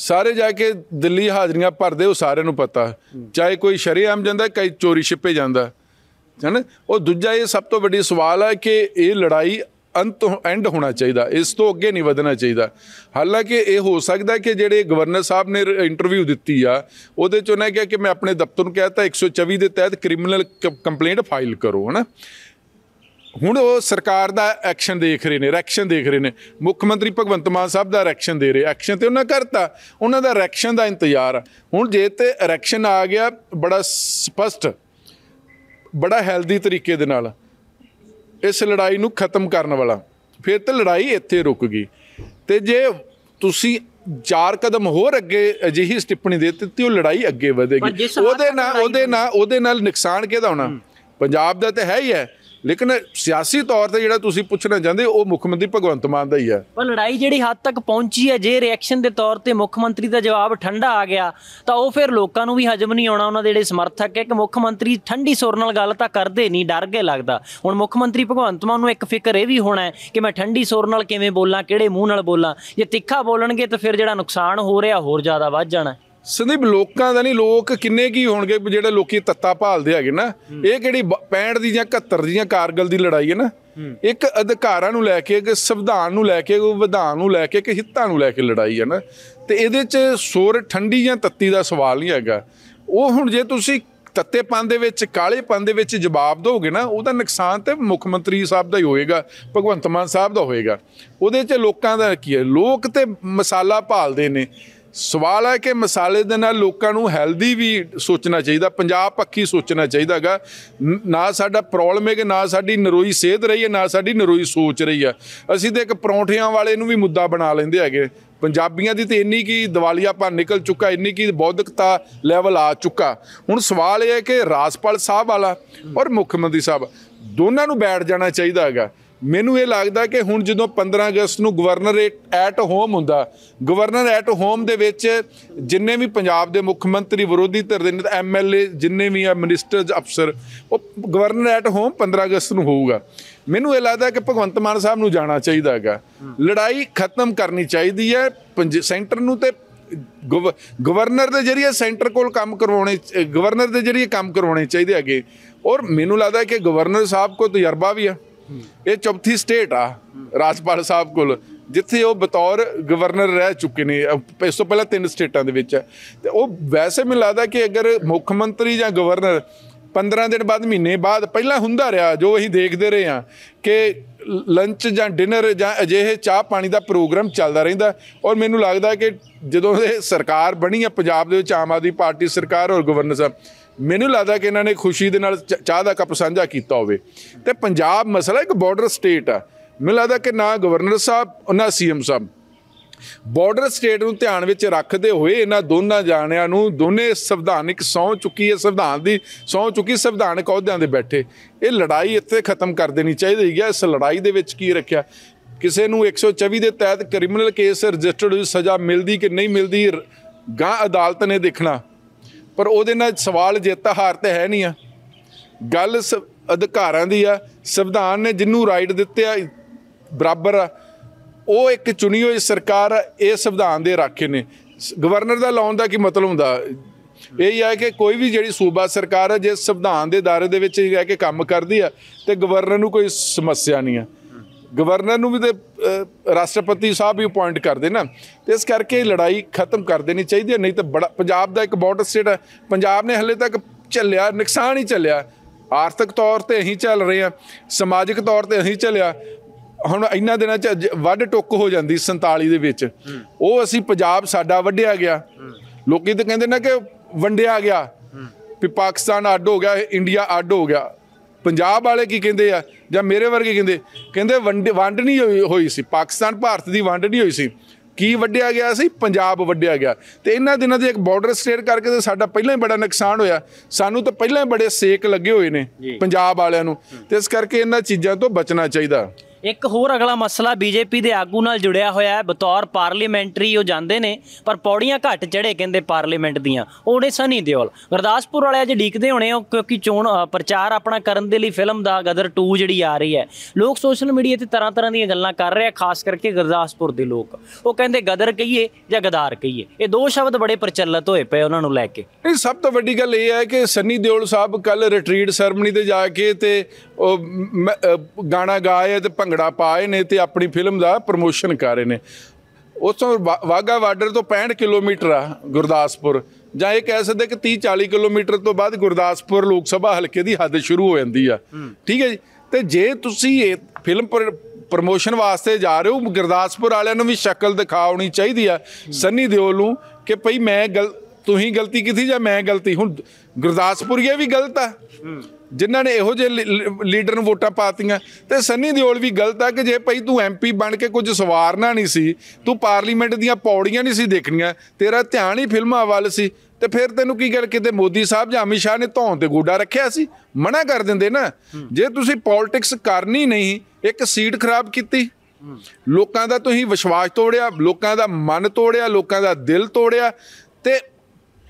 ਸਾਰੇ ਜਾ ਕੇ ਦਿੱਲੀ ਹਾਜ਼ਰੀਆਂ ਭਰਦੇ ਉਹ ਸਾਰਿਆਂ ਨੂੰ ਪਤਾ ਚਾਹੇ ਕੋਈ ਸ਼ਰੇਆਮ ਜਾਂਦਾ ਕਈ ਚੋਰੀ ਛਿਪੇ ਜਾਂਦਾ ਹਨ ਉਹ ਦੂਜਾ ਇਹ ਸਭ ਤੋਂ ਵੱਡੀ ਸਵਾਲ ਹੈ ਕਿ ਇਹ ਲੜਾਈ ਅੰਤ ਐਂਡ ਹੋਣਾ ਚਾਹੀਦਾ ਇਸ ਤੋਂ ਅੱਗੇ ਨਹੀਂ ਵਧਣਾ ਚਾਹੀਦਾ ਹਾਲਾਂਕਿ ਇਹ ਹੋ ਸਕਦਾ ਕਿ ਜਿਹੜੇ ਗਵਰਨਰ ਸਾਹਿਬ ਨੇ ਇੰਟਰਵਿਊ ਦਿੱਤੀ ਆ ਉਹਦੇ ਚ ਉਹਨੇ ਕਿਹਾ ਕਿ ਮੈਂ ਆਪਣੇ ਦਫ਼ਤਰ ਨੂੰ ਕਹਿਤਾ 124 ਦੇ ਤਹਿਤ ਕ੍ਰਿਮੀਨਲ ਕੰਪਲੇਂਟ ਫਾਈਲ ਕਰੋ ਹਨਾ ਹੁਣ ਉਹ ਸਰਕਾਰ ਦਾ ਐਕਸ਼ਨ ਦੇਖ ਰਹੇ ਨੇ ਰੈਕਸ਼ਨ ਦੇਖ ਰਹੇ ਨੇ ਮੁੱਖ ਮੰਤਰੀ ਭਗਵੰਤ ਮਾਨ ਸਾਹਿਬ ਦਾ ਰੈਕਸ਼ਨ ਦੇ ਰਹੇ ਐਕਸ਼ਨ ਤੇ ਉਹਨਾਂ ਕਰਤਾ ਉਹਨਾਂ ਦਾ ਰੈਕਸ਼ਨ ਦਾ ਇੰਤਜ਼ਾਰ ਆ ਹੁਣ ਜੇ ਤੇ ਰੈਕਸ਼ਨ ਆ ਗਿਆ ਬੜਾ ਸਪਸ਼ਟ ਬੜਾ ਹੈਲਦੀ ਤਰੀਕੇ ਦੇ ਨਾਲ ਇਸ ਲੜਾਈ ਨੂੰ ਖਤਮ ਕਰਨ ਵਾਲਾ ਫਿਰ ਤਾਂ ਲੜਾਈ ਇੱਥੇ ਰੁਕ ਗਈ ਤੇ ਜੇ ਤੁਸੀਂ ਚਾਰ ਕਦਮ ਹੋਰ ਅੱਗੇ ਅਜਿਹੀ ਸਟਿੱਪਣੀ ਦੇ ਦਿੱਤੀ ਉਹ ਲੜਾਈ ਅੱਗੇ ਵਧੇਗੀ ਉਹਦੇ ਨਾਲ ਉਹਦੇ ਨਾਲ ਉਹਦੇ ਨਾਲ ਨੁਕਸਾਨ ਕਿਹਦਾ ਹੋਣਾ ਪੰਜਾਬ ਦਾ ਤਾਂ ਹੈ ਹੀ ਹੈ ਲੇਕਿਨ ਸਿਆਸੀ ਤੌਰ ਤੇ ਜਿਹੜਾ ਤੁਸੀਂ ਪੁੱਛਣਾ ਚਾਹੁੰਦੇ ਉਹ ਮੁੱਖ ਮੰਤਰੀ ਭਗਵੰਤ ਮਾਨ ਦਾ ਹੀ ਹੈ ਪਰ ਲੜਾਈ ਜਿਹੜੀ ਹੱਦ ਤੱਕ ਪਹੁੰਚੀ ਹੈ ਜੇ ਰਿਐਕਸ਼ਨ ਦੇ ਤੌਰ ਤੇ ਮੁੱਖ ਮੰਤਰੀ ਦਾ ਜਵਾਬ ਠੰਡਾ ਆ ਗਿਆ ਤਾਂ ਉਹ ਫਿਰ ਲੋਕਾਂ ਨੂੰ ਵੀ ਹਜਮ ਨਹੀਂ ਆਉਣਾ ਉਹਨਾਂ ਦੇ ਜਿਹੜੇ ਸਮਰਥਕ ਹੈ ਕਿ ਮੁੱਖ ਮੰਤਰੀ ਠੰਡੀ ਸੁਰ ਨਾਲ ਗੱਲ ਤਾਂ ਕਰਦੇ ਨਹੀਂ ਡਰ ਕੇ ਲੱਗਦਾ ਹੁਣ ਮੁੱਖ ਮੰਤਰੀ ਭਗਵੰਤ ਮਾਨ ਨੂੰ ਇੱਕ ਫਿਕਰ ਇਹ ਵੀ ਹੋਣਾ ਹੈ ਕਿ ਮੈਂ ਠੰਡੀ ਸੁਰ ਨਾਲ ਕਿਵੇਂ ਬੋਲਾਂ ਕਿਹੜੇ ਮੂੰਹ ਨਾਲ ਬੋਲਾਂ ਜੇ ਤਿੱਖਾ ਬੋਲਣਗੇ ਤਾਂ ਫਿਰ ਜਿਹੜਾ ਨੁਕਸਾਨ ਹੋ ਰਿਹਾ ਹੋਰ ਜ਼ਿਆਦਾ ਵੱਧ ਜਾਣਾ ਸੰਦੀਪ ਲੋਕਾਂ ਦਾ ਨਹੀਂ ਲੋਕ ਕਿੰਨੇ ਕੀ ਹੋਣਗੇ ਜਿਹੜੇ ਲੋਕੀ ਤੱਤਾ ਭਾਲਦੇ ਹੈਗੇ ਨਾ ਇਹ ਕਿਹੜੀ 65 ਦੀ ਜਾਂ 71 ਦੀ ਜਾਂ ਕਾਰਗਲ ਦੀ ਲੜਾਈ ਹੈ ਨਾ ਇੱਕ ਅਧਿਕਾਰਾਂ ਨੂੰ ਲੈ ਕੇ ਇੱਕ ਸੰਵਿਧਾਨ ਨੂੰ ਲੈ ਕੇ ਵਿਧਾਨ ਨੂੰ ਲੈ ਕੇ ਇੱਕ ਹਿੱਤਾਂ ਨੂੰ ਲੈ ਕੇ ਲੜਾਈ ਹੈ ਨਾ ਤੇ ਇਹਦੇ 'ਚ ਸੋਰ ਠੰਡੀ ਜਾਂ ਤੱਤੀ ਦਾ ਸਵਾਲ ਨਹੀਂ ਹੈਗਾ ਉਹ ਹੁਣ ਜੇ ਤੁਸੀਂ ਪੰਨ ਦੇ ਵਿੱਚ ਪੰਨ ਦੇ ਵਿੱਚ ਜਵਾਬ ਦੋਗੇ ਨਾ ਉਹਦਾ ਨੁਕਸਾਨ ਤੇ ਮੁੱਖ ਮੰਤਰੀ ਸਾਹਿਬ ਦਾ ਹੀ ਹੋਏਗਾ ਭਗਵੰਤ ਮਾਨ ਸਾਹਿਬ ਦਾ ਹੋਏਗਾ ਉਹਦੇ 'ਚ ਲੋਕਾਂ ਦਾ ਕੀ ਹੈ ਲੋਕ ਤੇ ਮਸਾਲਾ ਭਾਲਦੇ ਨੇ ਸਵਾਲ ਹੈ ਕਿ ਮਸਾਲੇ ਦੇ ਨਾਲ ਲੋਕਾਂ ਨੂੰ ਹੈਲਦੀ ਵੀ ਸੋਚਣਾ ਚਾਹੀਦਾ ਪੰਜਾਬ ਪੱਖੀ ਸੋਚਣਾ ਚਾਹੀਦਾਗਾ ਨਾ ਸਾਡਾ ਪ੍ਰੋਬਲਮ ਹੈ ਕਿ ਨਾ ਸਾਡੀ ਨਰੋਈ ਸਿਹਤ ਰਹੀ ਹੈ ਨਾ ਸਾਡੀ ਨਰੋਈ ਸੋਚ ਰਹੀ ਹੈ ਅਸੀਂ ਤੇ ਇੱਕ ਪਰੌਂਠਿਆਂ ਵਾਲੇ ਨੂੰ ਵੀ ਮੁੱਦਾ ਬਣਾ ਲੈਂਦੇ ਹੈਗੇ ਪੰਜਾਬੀਆਂ ਦੀ ਤੇ ਇੰਨੀ ਕੀ ਦਿਵਾਲੀਆਪਨ ਨਿਕਲ ਚੁੱਕਾ ਇੰਨੀ ਕੀ ਬੌਧਿਕਤਾ ਲੈਵਲ ਆ ਚੁੱਕਾ ਹੁਣ ਸਵਾਲ ਇਹ ਹੈ ਕਿ ਰਾਜਪਾਲ ਸਾਹਿਬ ਵਾਲਾ ਔਰ ਮੁੱਖ ਮੰਤਰੀ ਸਾਹਿਬ ਦੋਨਾਂ ਨੂੰ ਬੈਠ ਜਾਣਾ ਚਾਹੀਦਾ ਹੈਗਾ ਮੈਨੂੰ ਇਹ ਲੱਗਦਾ ਕਿ ਹੁਣ ਜਦੋਂ 15 ਅਗਸਤ ਨੂੰ ਗਵਰਨਰ ਐਟ ਹੋਮ ਹੁੰਦਾ ਗਵਰਨਰ ਐਟ ਹੋਮ ਦੇ ਵਿੱਚ ਜਿੰਨੇ ਵੀ ਪੰਜਾਬ ਦੇ ਮੁੱਖ ਮੰਤਰੀ ਵਿਰੋਧੀ ਧਿਰ ਦੇ ਐਮਐਲਏ ਜਿੰਨੇ ਵੀ ਆ ਮਿਨਿਸਟਰਸ ਅਫਸਰ ਉਹ ਗਵਰਨਰ ਐਟ ਹੋਮ 15 ਅਗਸਤ ਨੂੰ ਹੋਊਗਾ ਮੈਨੂੰ ਇਹ ਲੱਗਦਾ ਕਿ ਭਗਵੰਤ ਮਾਨ ਸਾਹਿਬ ਨੂੰ ਜਾਣਾ ਚਾਹੀਦਾ ਹੈਗਾ ਲੜਾਈ ਖਤਮ ਕਰਨੀ ਚਾਹੀਦੀ ਹੈ ਸੈਂਟਰ ਨੂੰ ਤੇ ਗਵਰਨਰ ਦੇ ਜਰੀਏ ਸੈਂਟਰ ਕੋਲ ਕੰਮ ਕਰਵਾਉਣੇ ਗਵਰਨਰ ਦੇ ਜਰੀਏ ਕੰਮ ਕਰਵਾਉਣੇ ਚਾਹੀਦੇ ਹੈਗੇ ਔਰ ਮੈਨੂੰ ਲੱਗਦਾ ਕਿ ਗਵਰਨਰ ਸਾਹਿਬ ਕੋ ਤਜਰਬਾ ਵੀ ਹੈ ਇਹ ਚੌਥੀ ਸਟੇਟ ਆ ਰਾਜਪਾਲ ਸਾਹਿਬ ਕੋਲ ਜਿੱਥੇ ਉਹ ਬਤੌਰ ਗਵਰਨਰ ਰਹਿ ਚੁੱਕੇ ਨੇ ਇਸ ਤੋਂ ਪਹਿਲਾਂ ਤਿੰਨ ਸਟੇਟਾਂ ਦੇ ਵਿੱਚ ਤੇ ਉਹ ਵੈਸੇ ਮੈਨੂੰ ਲੱਗਦਾ ਕਿ ਅਗਰ ਮੁੱਖ ਮੰਤਰੀ ਜਾਂ ਗਵਰਨਰ 15 ਦਿਨ ਬਾਅਦ ਮਹੀਨੇ ਬਾਅਦ ਪਹਿਲਾਂ ਹੁੰਦਾ ਰਿਹਾ ਜੋ ਅਸੀਂ ਦੇਖਦੇ ਰਹੇ ਆ ਕਿ ਲੰਚ ਜਾਂ ਡਿਨਰ ਜਾਂ ਅਜਿਹੇ ਚਾਹ ਪਾਣੀ ਦਾ ਪ੍ਰੋਗਰਾਮ ਚੱਲਦਾ ਰਹਿੰਦਾ ਔਰ ਮੈਨੂੰ ਲੱਗਦਾ ਕਿ ਜਦੋਂ ਸਰਕਾਰ ਬਣੀ ਆ ਪੰਜਾਬ ਦੇ ਵਿੱਚ ਆਮ ਆਦਮੀ ਪਾਰਟੀ ਸਰਕਾਰ ਔਰ ਗਵਰਨਰ ਸਾਹਿਬ ਮੈਨੂੰ ਲੱਗਦਾ ਕਿ ਇਹਨਾਂ ਨੇ ਖੁਸ਼ੀ ਦੇ ਨਾਲ ਚਾਹ ਦਾ ਕੱਪ ਸਾਂਝਾ ਕੀਤਾ ਹੋਵੇ ਤੇ ਪੰਜਾਬ ਮਸਲਾ ਇੱਕ ਬਾਰਡਰ ਸਟੇਟ ਆ ਮੈਨੂੰ ਲੱਗਦਾ ਕਿ ਨਾ ਗਵਰਨਰ ਸਾਹਿਬ ਉਹਨਾਂ ਸੀਐਮ ਸਾਹਿਬ ਬਾਰਡਰ ਸਟੇਟ ਨੂੰ ਧਿਆਨ ਵਿੱਚ ਰੱਖਦੇ ਹੋਏ ਇਹਨਾਂ ਦੋਨਾਂ ਜਾਣਿਆਂ ਨੂੰ ਦੋਨੇ ਸੰਵਿਧਾਨਿਕ ਸੌਂ ਚੁੱਕੀ ਹੈ ਸੰਵਿਧਾਨ ਦੀ ਸੌਂ ਚੁੱਕੀ ਸੰਵਿਧਾਨਕ ਅਹੁਦਿਆਂ ਦੇ ਬੈਠੇ ਇਹ ਲੜਾਈ ਇੱਥੇ ਖਤਮ ਕਰ ਦੇਣੀ ਚਾਹੀਦੀ ਹੈ ਇਸ ਲੜਾਈ ਦੇ ਵਿੱਚ ਕੀ ਰੱਖਿਆ ਕਿਸੇ ਨੂੰ 124 ਦੇ ਤਹਿਤ ਕ੍ਰਿਮੀਨਲ ਕੇਸ ਰਜਿਸਟਰਡ ਹੋਈ ਸਜ਼ਾ ਮਿਲਦੀ ਕਿ ਨਹੀਂ ਮਿਲਦੀ ਗਾਂ ਅਦਾਲਤ ਨੇ ਦੇਖਣਾ ਪਰ ਉਹਦੇ ਨਾਲ ਸਵਾਲ ਜਿੱਤ ਹਾਰ ਤੇ ਹੈ ਨਹੀਂ ਆ ਗੱਲ ਅਧਿਕਾਰਾਂ ਦੀ ਆ ਸੰਵਿਧਾਨ ਨੇ ਜਿੰਨੂੰ ਰਾਈਟ ਦਿੱਤੇ ਆ ਬਰਾਬਰ ਆ ਉਹ ਇੱਕ ਚੁਣੀ ਹੋਈ ਸਰਕਾਰ ਇਹ ਸੰਵਿਧਾਨ ਦੇ ਰਾਖੇ ਨੇ ਗਵਰਨਰ ਦਾ ਲਾਉਣ ਦਾ ਕੀ ਮਤਲਬ ਹੁੰਦਾ ਇਹ ਹੀ ਆ ਕਿ ਕੋਈ ਵੀ ਜਿਹੜੀ ਸੂਬਾ ਸਰਕਾਰ ਹੈ ਜੇ ਸੰਵਿਧਾਨ ਦੇ ਦਾਇਰੇ ਦੇ ਵਿੱਚ ਰਹਿ ਕੇ ਕੰਮ ਕਰਦੀ ਆ ਤੇ ਗਵਰਨਰ ਨੂੰ ਕੋਈ ਸਮੱਸਿਆ ਨਹੀਂ ਆ ਗਵਰਨਰ ਨੂੰ ਵੀ ਤੇ ਰਾਸ਼ਟਰਪਤੀ ਸਾਹਿਬ ਵੀ ਅਪਾਇੰਟ ਕਰਦੇ ਨਾ ਤੇ ਇਸ ਕਰਕੇ ਲੜਾਈ ਖਤਮ ਕਰ ਦੇਣੀ ਚਾਹੀਦੀ ਹੈ ਨਹੀਂ ਤਾਂ ਬੜਾ ਪੰਜਾਬ ਦਾ ਇੱਕ ਬਾਰਡਰ ਸਟੇਟ ਹੈ ਪੰਜਾਬ ਨੇ ਹਲੇ ਤੱਕ ਚੱਲਿਆ ਨੁਕਸਾਨ ਹੀ ਚੱਲਿਆ ਆਰਥਿਕ ਤੌਰ ਤੇ ਅਸੀਂ ਚੱਲ ਰਹੇ ਹਾਂ ਸਮਾਜਿਕ ਤੌਰ ਤੇ ਅਸੀਂ ਚੱਲਿਆ ਹੁਣ ਇੰਨਾ ਦਿਨਾਂ ਚ ਵੱਡ ਟੁੱਕ ਹੋ ਜਾਂਦੀ 47 ਦੇ ਵਿੱਚ ਉਹ ਅਸੀਂ ਪੰਜਾਬ ਸਾਡਾ ਵੱਡਿਆ ਗਿਆ ਲੋਕੀ ਤਾਂ ਕਹਿੰਦੇ ਨੇ ਕਿ ਵੰਡਿਆ ਗਿਆ ਵੀ ਪਾਕਿਸਤਾਨ ਅੱਡ ਹੋ ਗਿਆ ਇੰਡੀਆ ਅੱਡ ਹੋ ਗਿਆ ਪੰਜਾਬ ਵਾਲੇ ਕੀ ਕਹਿੰਦੇ ਆ ਜਾਂ ਮੇਰੇ ਵਰਗੇ ਕਹਿੰਦੇ ਕਹਿੰਦੇ ਵੰਡ ਨਹੀਂ ਹੋਈ ਸੀ ਪਾਕਿਸਤਾਨ ਭਾਰਤ ਦੀ ਵੰਡ ਨਹੀਂ ਹੋਈ ਸੀ ਕੀ ਵੱਡਿਆ ਗਿਆ ਸੀ ਪੰਜਾਬ ਵੱਡਿਆ ਗਿਆ ਤੇ ਇਹਨਾਂ ਦਿਨਾਂ ਦੇ ਇੱਕ ਬਾਰਡਰ ਸਟੇਟ ਕਰਕੇ ਤੇ ਸਾਡਾ ਪਹਿਲਾਂ ਹੀ ਬੜਾ ਨੁਕਸਾਨ ਹੋਇਆ ਸਾਨੂੰ ਤਾਂ ਪਹਿਲਾਂ ਹੀ ਬੜੇ ਸੇਕ ਲੱਗੇ ਹੋਏ ਨੇ ਪੰਜਾਬ ਵਾਲਿਆਂ ਨੂੰ ਤੇ ਇਸ ਕਰਕੇ ਇਹਨਾਂ ਚੀਜ਼ਾਂ ਤੋਂ ਬਚਣਾ ਚਾਹੀਦਾ ਇੱਕ ਹੋਰ ਅਗਲਾ ਮਸਲਾ ਬੀਜੇਪੀ ਦੇ ਆਗੂ ਨਾਲ ਜੁੜਿਆ ਹੋਇਆ ਹੈ ਬਤੌਰ ਪਾਰਲੀਮੈਂਟਰੀ ਉਹ ਜਾਂਦੇ ਨੇ ਪਰ ਪੌੜੀਆਂ ਘੱਟ ਚੜੇ ਕਹਿੰਦੇ ਪਾਰਲੀਮੈਂਟ ਦੀਆਂ ਉਹ ਨੇ ਸਨੀ ਦਿਓਲ ਗੁਰਦਾਸਪੁਰ ਵਾਲੇ ਅੱਜ ਡੀਕਦੇ ਹੋਣੇ ਉਹ ਕਿਉਂਕਿ ਚੋਣ ਪ੍ਰਚਾਰ ਆਪਣਾ ਕਰਨ ਦੇ ਲਈ ਫਿਲਮ ਦਾ ਗਦਰ 2 ਜਿਹੜੀ ਆ ਰਹੀ ਹੈ ਲੋਕ ਸੋਸ਼ਲ ਮੀਡੀਆ ਤੇ ਤਰ੍ਹਾਂ ਤਰ੍ਹਾਂ ਦੀਆਂ ਗੱਲਾਂ ਕਰ ਰਹੇ ਆ ਖਾਸ ਕਰਕੇ ਗੁਰਦਾਸਪੁਰ ਦੇ ਲੋਕ ਉਹ ਕਹਿੰਦੇ ਗਦਰ ਕਹੀਏ ਜਾਂ ਗਦਾਰ ਕਹੀਏ ਇਹ ਦੋ ਸ਼ਬਦ ਬੜੇ ਪ੍ਰਚਲਿਤ ਹੋਏ ਪਏ ਉਹਨਾਂ ਨੂੰ ਲੈ ਕੇ ਇਹ ਸਭ ਤੋਂ ਵੱਡੀ ਗੱਲ ਇਹ ਹੈ ਕਿ ਸਨੀ ਦਿਓਲ ਸਾਹਿਬ ਕੱਲ ਰਿਟਰੀਟ ਸੈਰਮਨੀ ਤੇ ਜਾ ਕੇ ਤੇ ਗਾਣਾ ਗਾਏ ਤੇ ਭੰਗੜਾ ਪਾਏ ਨੇ ਤੇ ਆਪਣੀ ਫਿਲਮ ਦਾ ਪ੍ਰਮੋਸ਼ਨ ਕਰ ਰਹੇ ਨੇ ਉਸ ਤੋਂ ਵਾਗਾ ਬਾਰਡਰ ਤੋਂ 65 ਕਿਲੋਮੀਟਰ ਆ ਗੁਰਦਾਸਪੁਰ ਜਾਂ ਇਹ ਕਹਿ ਸਕਦੇ ਕਿ 30 40 ਕਿਲੋਮੀਟਰ ਤੋਂ ਬਾਅਦ ਗੁਰਦਾਸਪੁਰ ਲੋਕ ਸਭਾ ਹਲਕੇ ਦੀ ਹੱਦ ਸ਼ੁਰੂ ਹੋ ਜਾਂਦੀ ਆ ਠੀਕ ਹੈ ਜੀ ਤੇ ਜੇ ਤੁਸੀਂ ਇਹ ਫਿਲਮ ਪ੍ਰਮੋਸ਼ਨ ਵਾਸਤੇ ਜਾ ਰਹੇ ਹੋ ਗੁਰਦਾਸਪੁਰ ਵਾਲਿਆਂ ਨੂੰ ਵੀ ਸ਼ਕਲ ਦਿਖਾਉਣੀ ਚਾਹੀਦੀ ਆ ਸੰਨੀ ਦਿਓਲ ਨੂੰ ਕਿ ਭਈ ਮੈਂ ਗਲਤ ਤੁਸੀਂ ਗਲਤੀ ਕੀਤੀ ਜਾਂ ਮੈਂ ਗਲਤੀ ਹੁਣ ਗੁਰਦਾਸਪੁਰ ਇਹ ਵੀ ਗਲਤ ਆ ਜਿਨ੍ਹਾਂ ਨੇ ਇਹੋ ਜਿਹੇ ਲੀਡਰ ਨੂੰ ਵੋਟਾਂ ਪਾਤੀਆਂ ਤੇ ਸੰਨੀ ਦਿਓਲ ਵੀ ਗਲਤ ਆ ਕਿ ਜੇ ਭਾਈ ਤੂੰ ਐਮਪੀ ਬਣ ਕੇ ਕੁਝ ਸਵਾਰਨਾ ਨਹੀਂ ਸੀ ਤੂੰ ਪਾਰਲੀਮੈਂਟ ਦੀਆਂ ਪੌੜੀਆਂ ਨਹੀਂ ਸੀ ਦੇਖਣੀਆਂ ਤੇਰਾ ਧਿਆਨ ਹੀ ਫਿਲਮਾਂ ਵੱਲ ਸੀ ਤੇ ਫਿਰ ਤੈਨੂੰ ਕੀ ਗੱਲ ਕਿਤੇ ਮੋਦੀ ਸਾਹਿਬ ਜਾਂ ਅਮਿਤ ਸ਼ਾਹ ਨੇ ਧੌਣ ਤੇ ਗੋਡਾ ਰੱਖਿਆ ਸੀ ਮਨਾ ਕਰ ਦਿੰਦੇ ਨਾ ਜੇ ਤੁਸੀਂ ਪੋਲਿਟਿਕਸ ਕਰਨੀ ਨਹੀਂ ਇੱਕ ਸੀਟ ਖਰਾਬ ਕੀਤੀ ਲੋਕਾਂ ਦਾ ਤੁਸੀਂ ਵਿਸ਼ਵਾਸ ਤੋੜਿਆ ਲੋਕਾਂ ਦਾ ਮਨ ਤੋੜਿਆ ਲੋਕਾਂ ਦਾ ਦਿਲ ਤੋੜਿਆ ਤੇ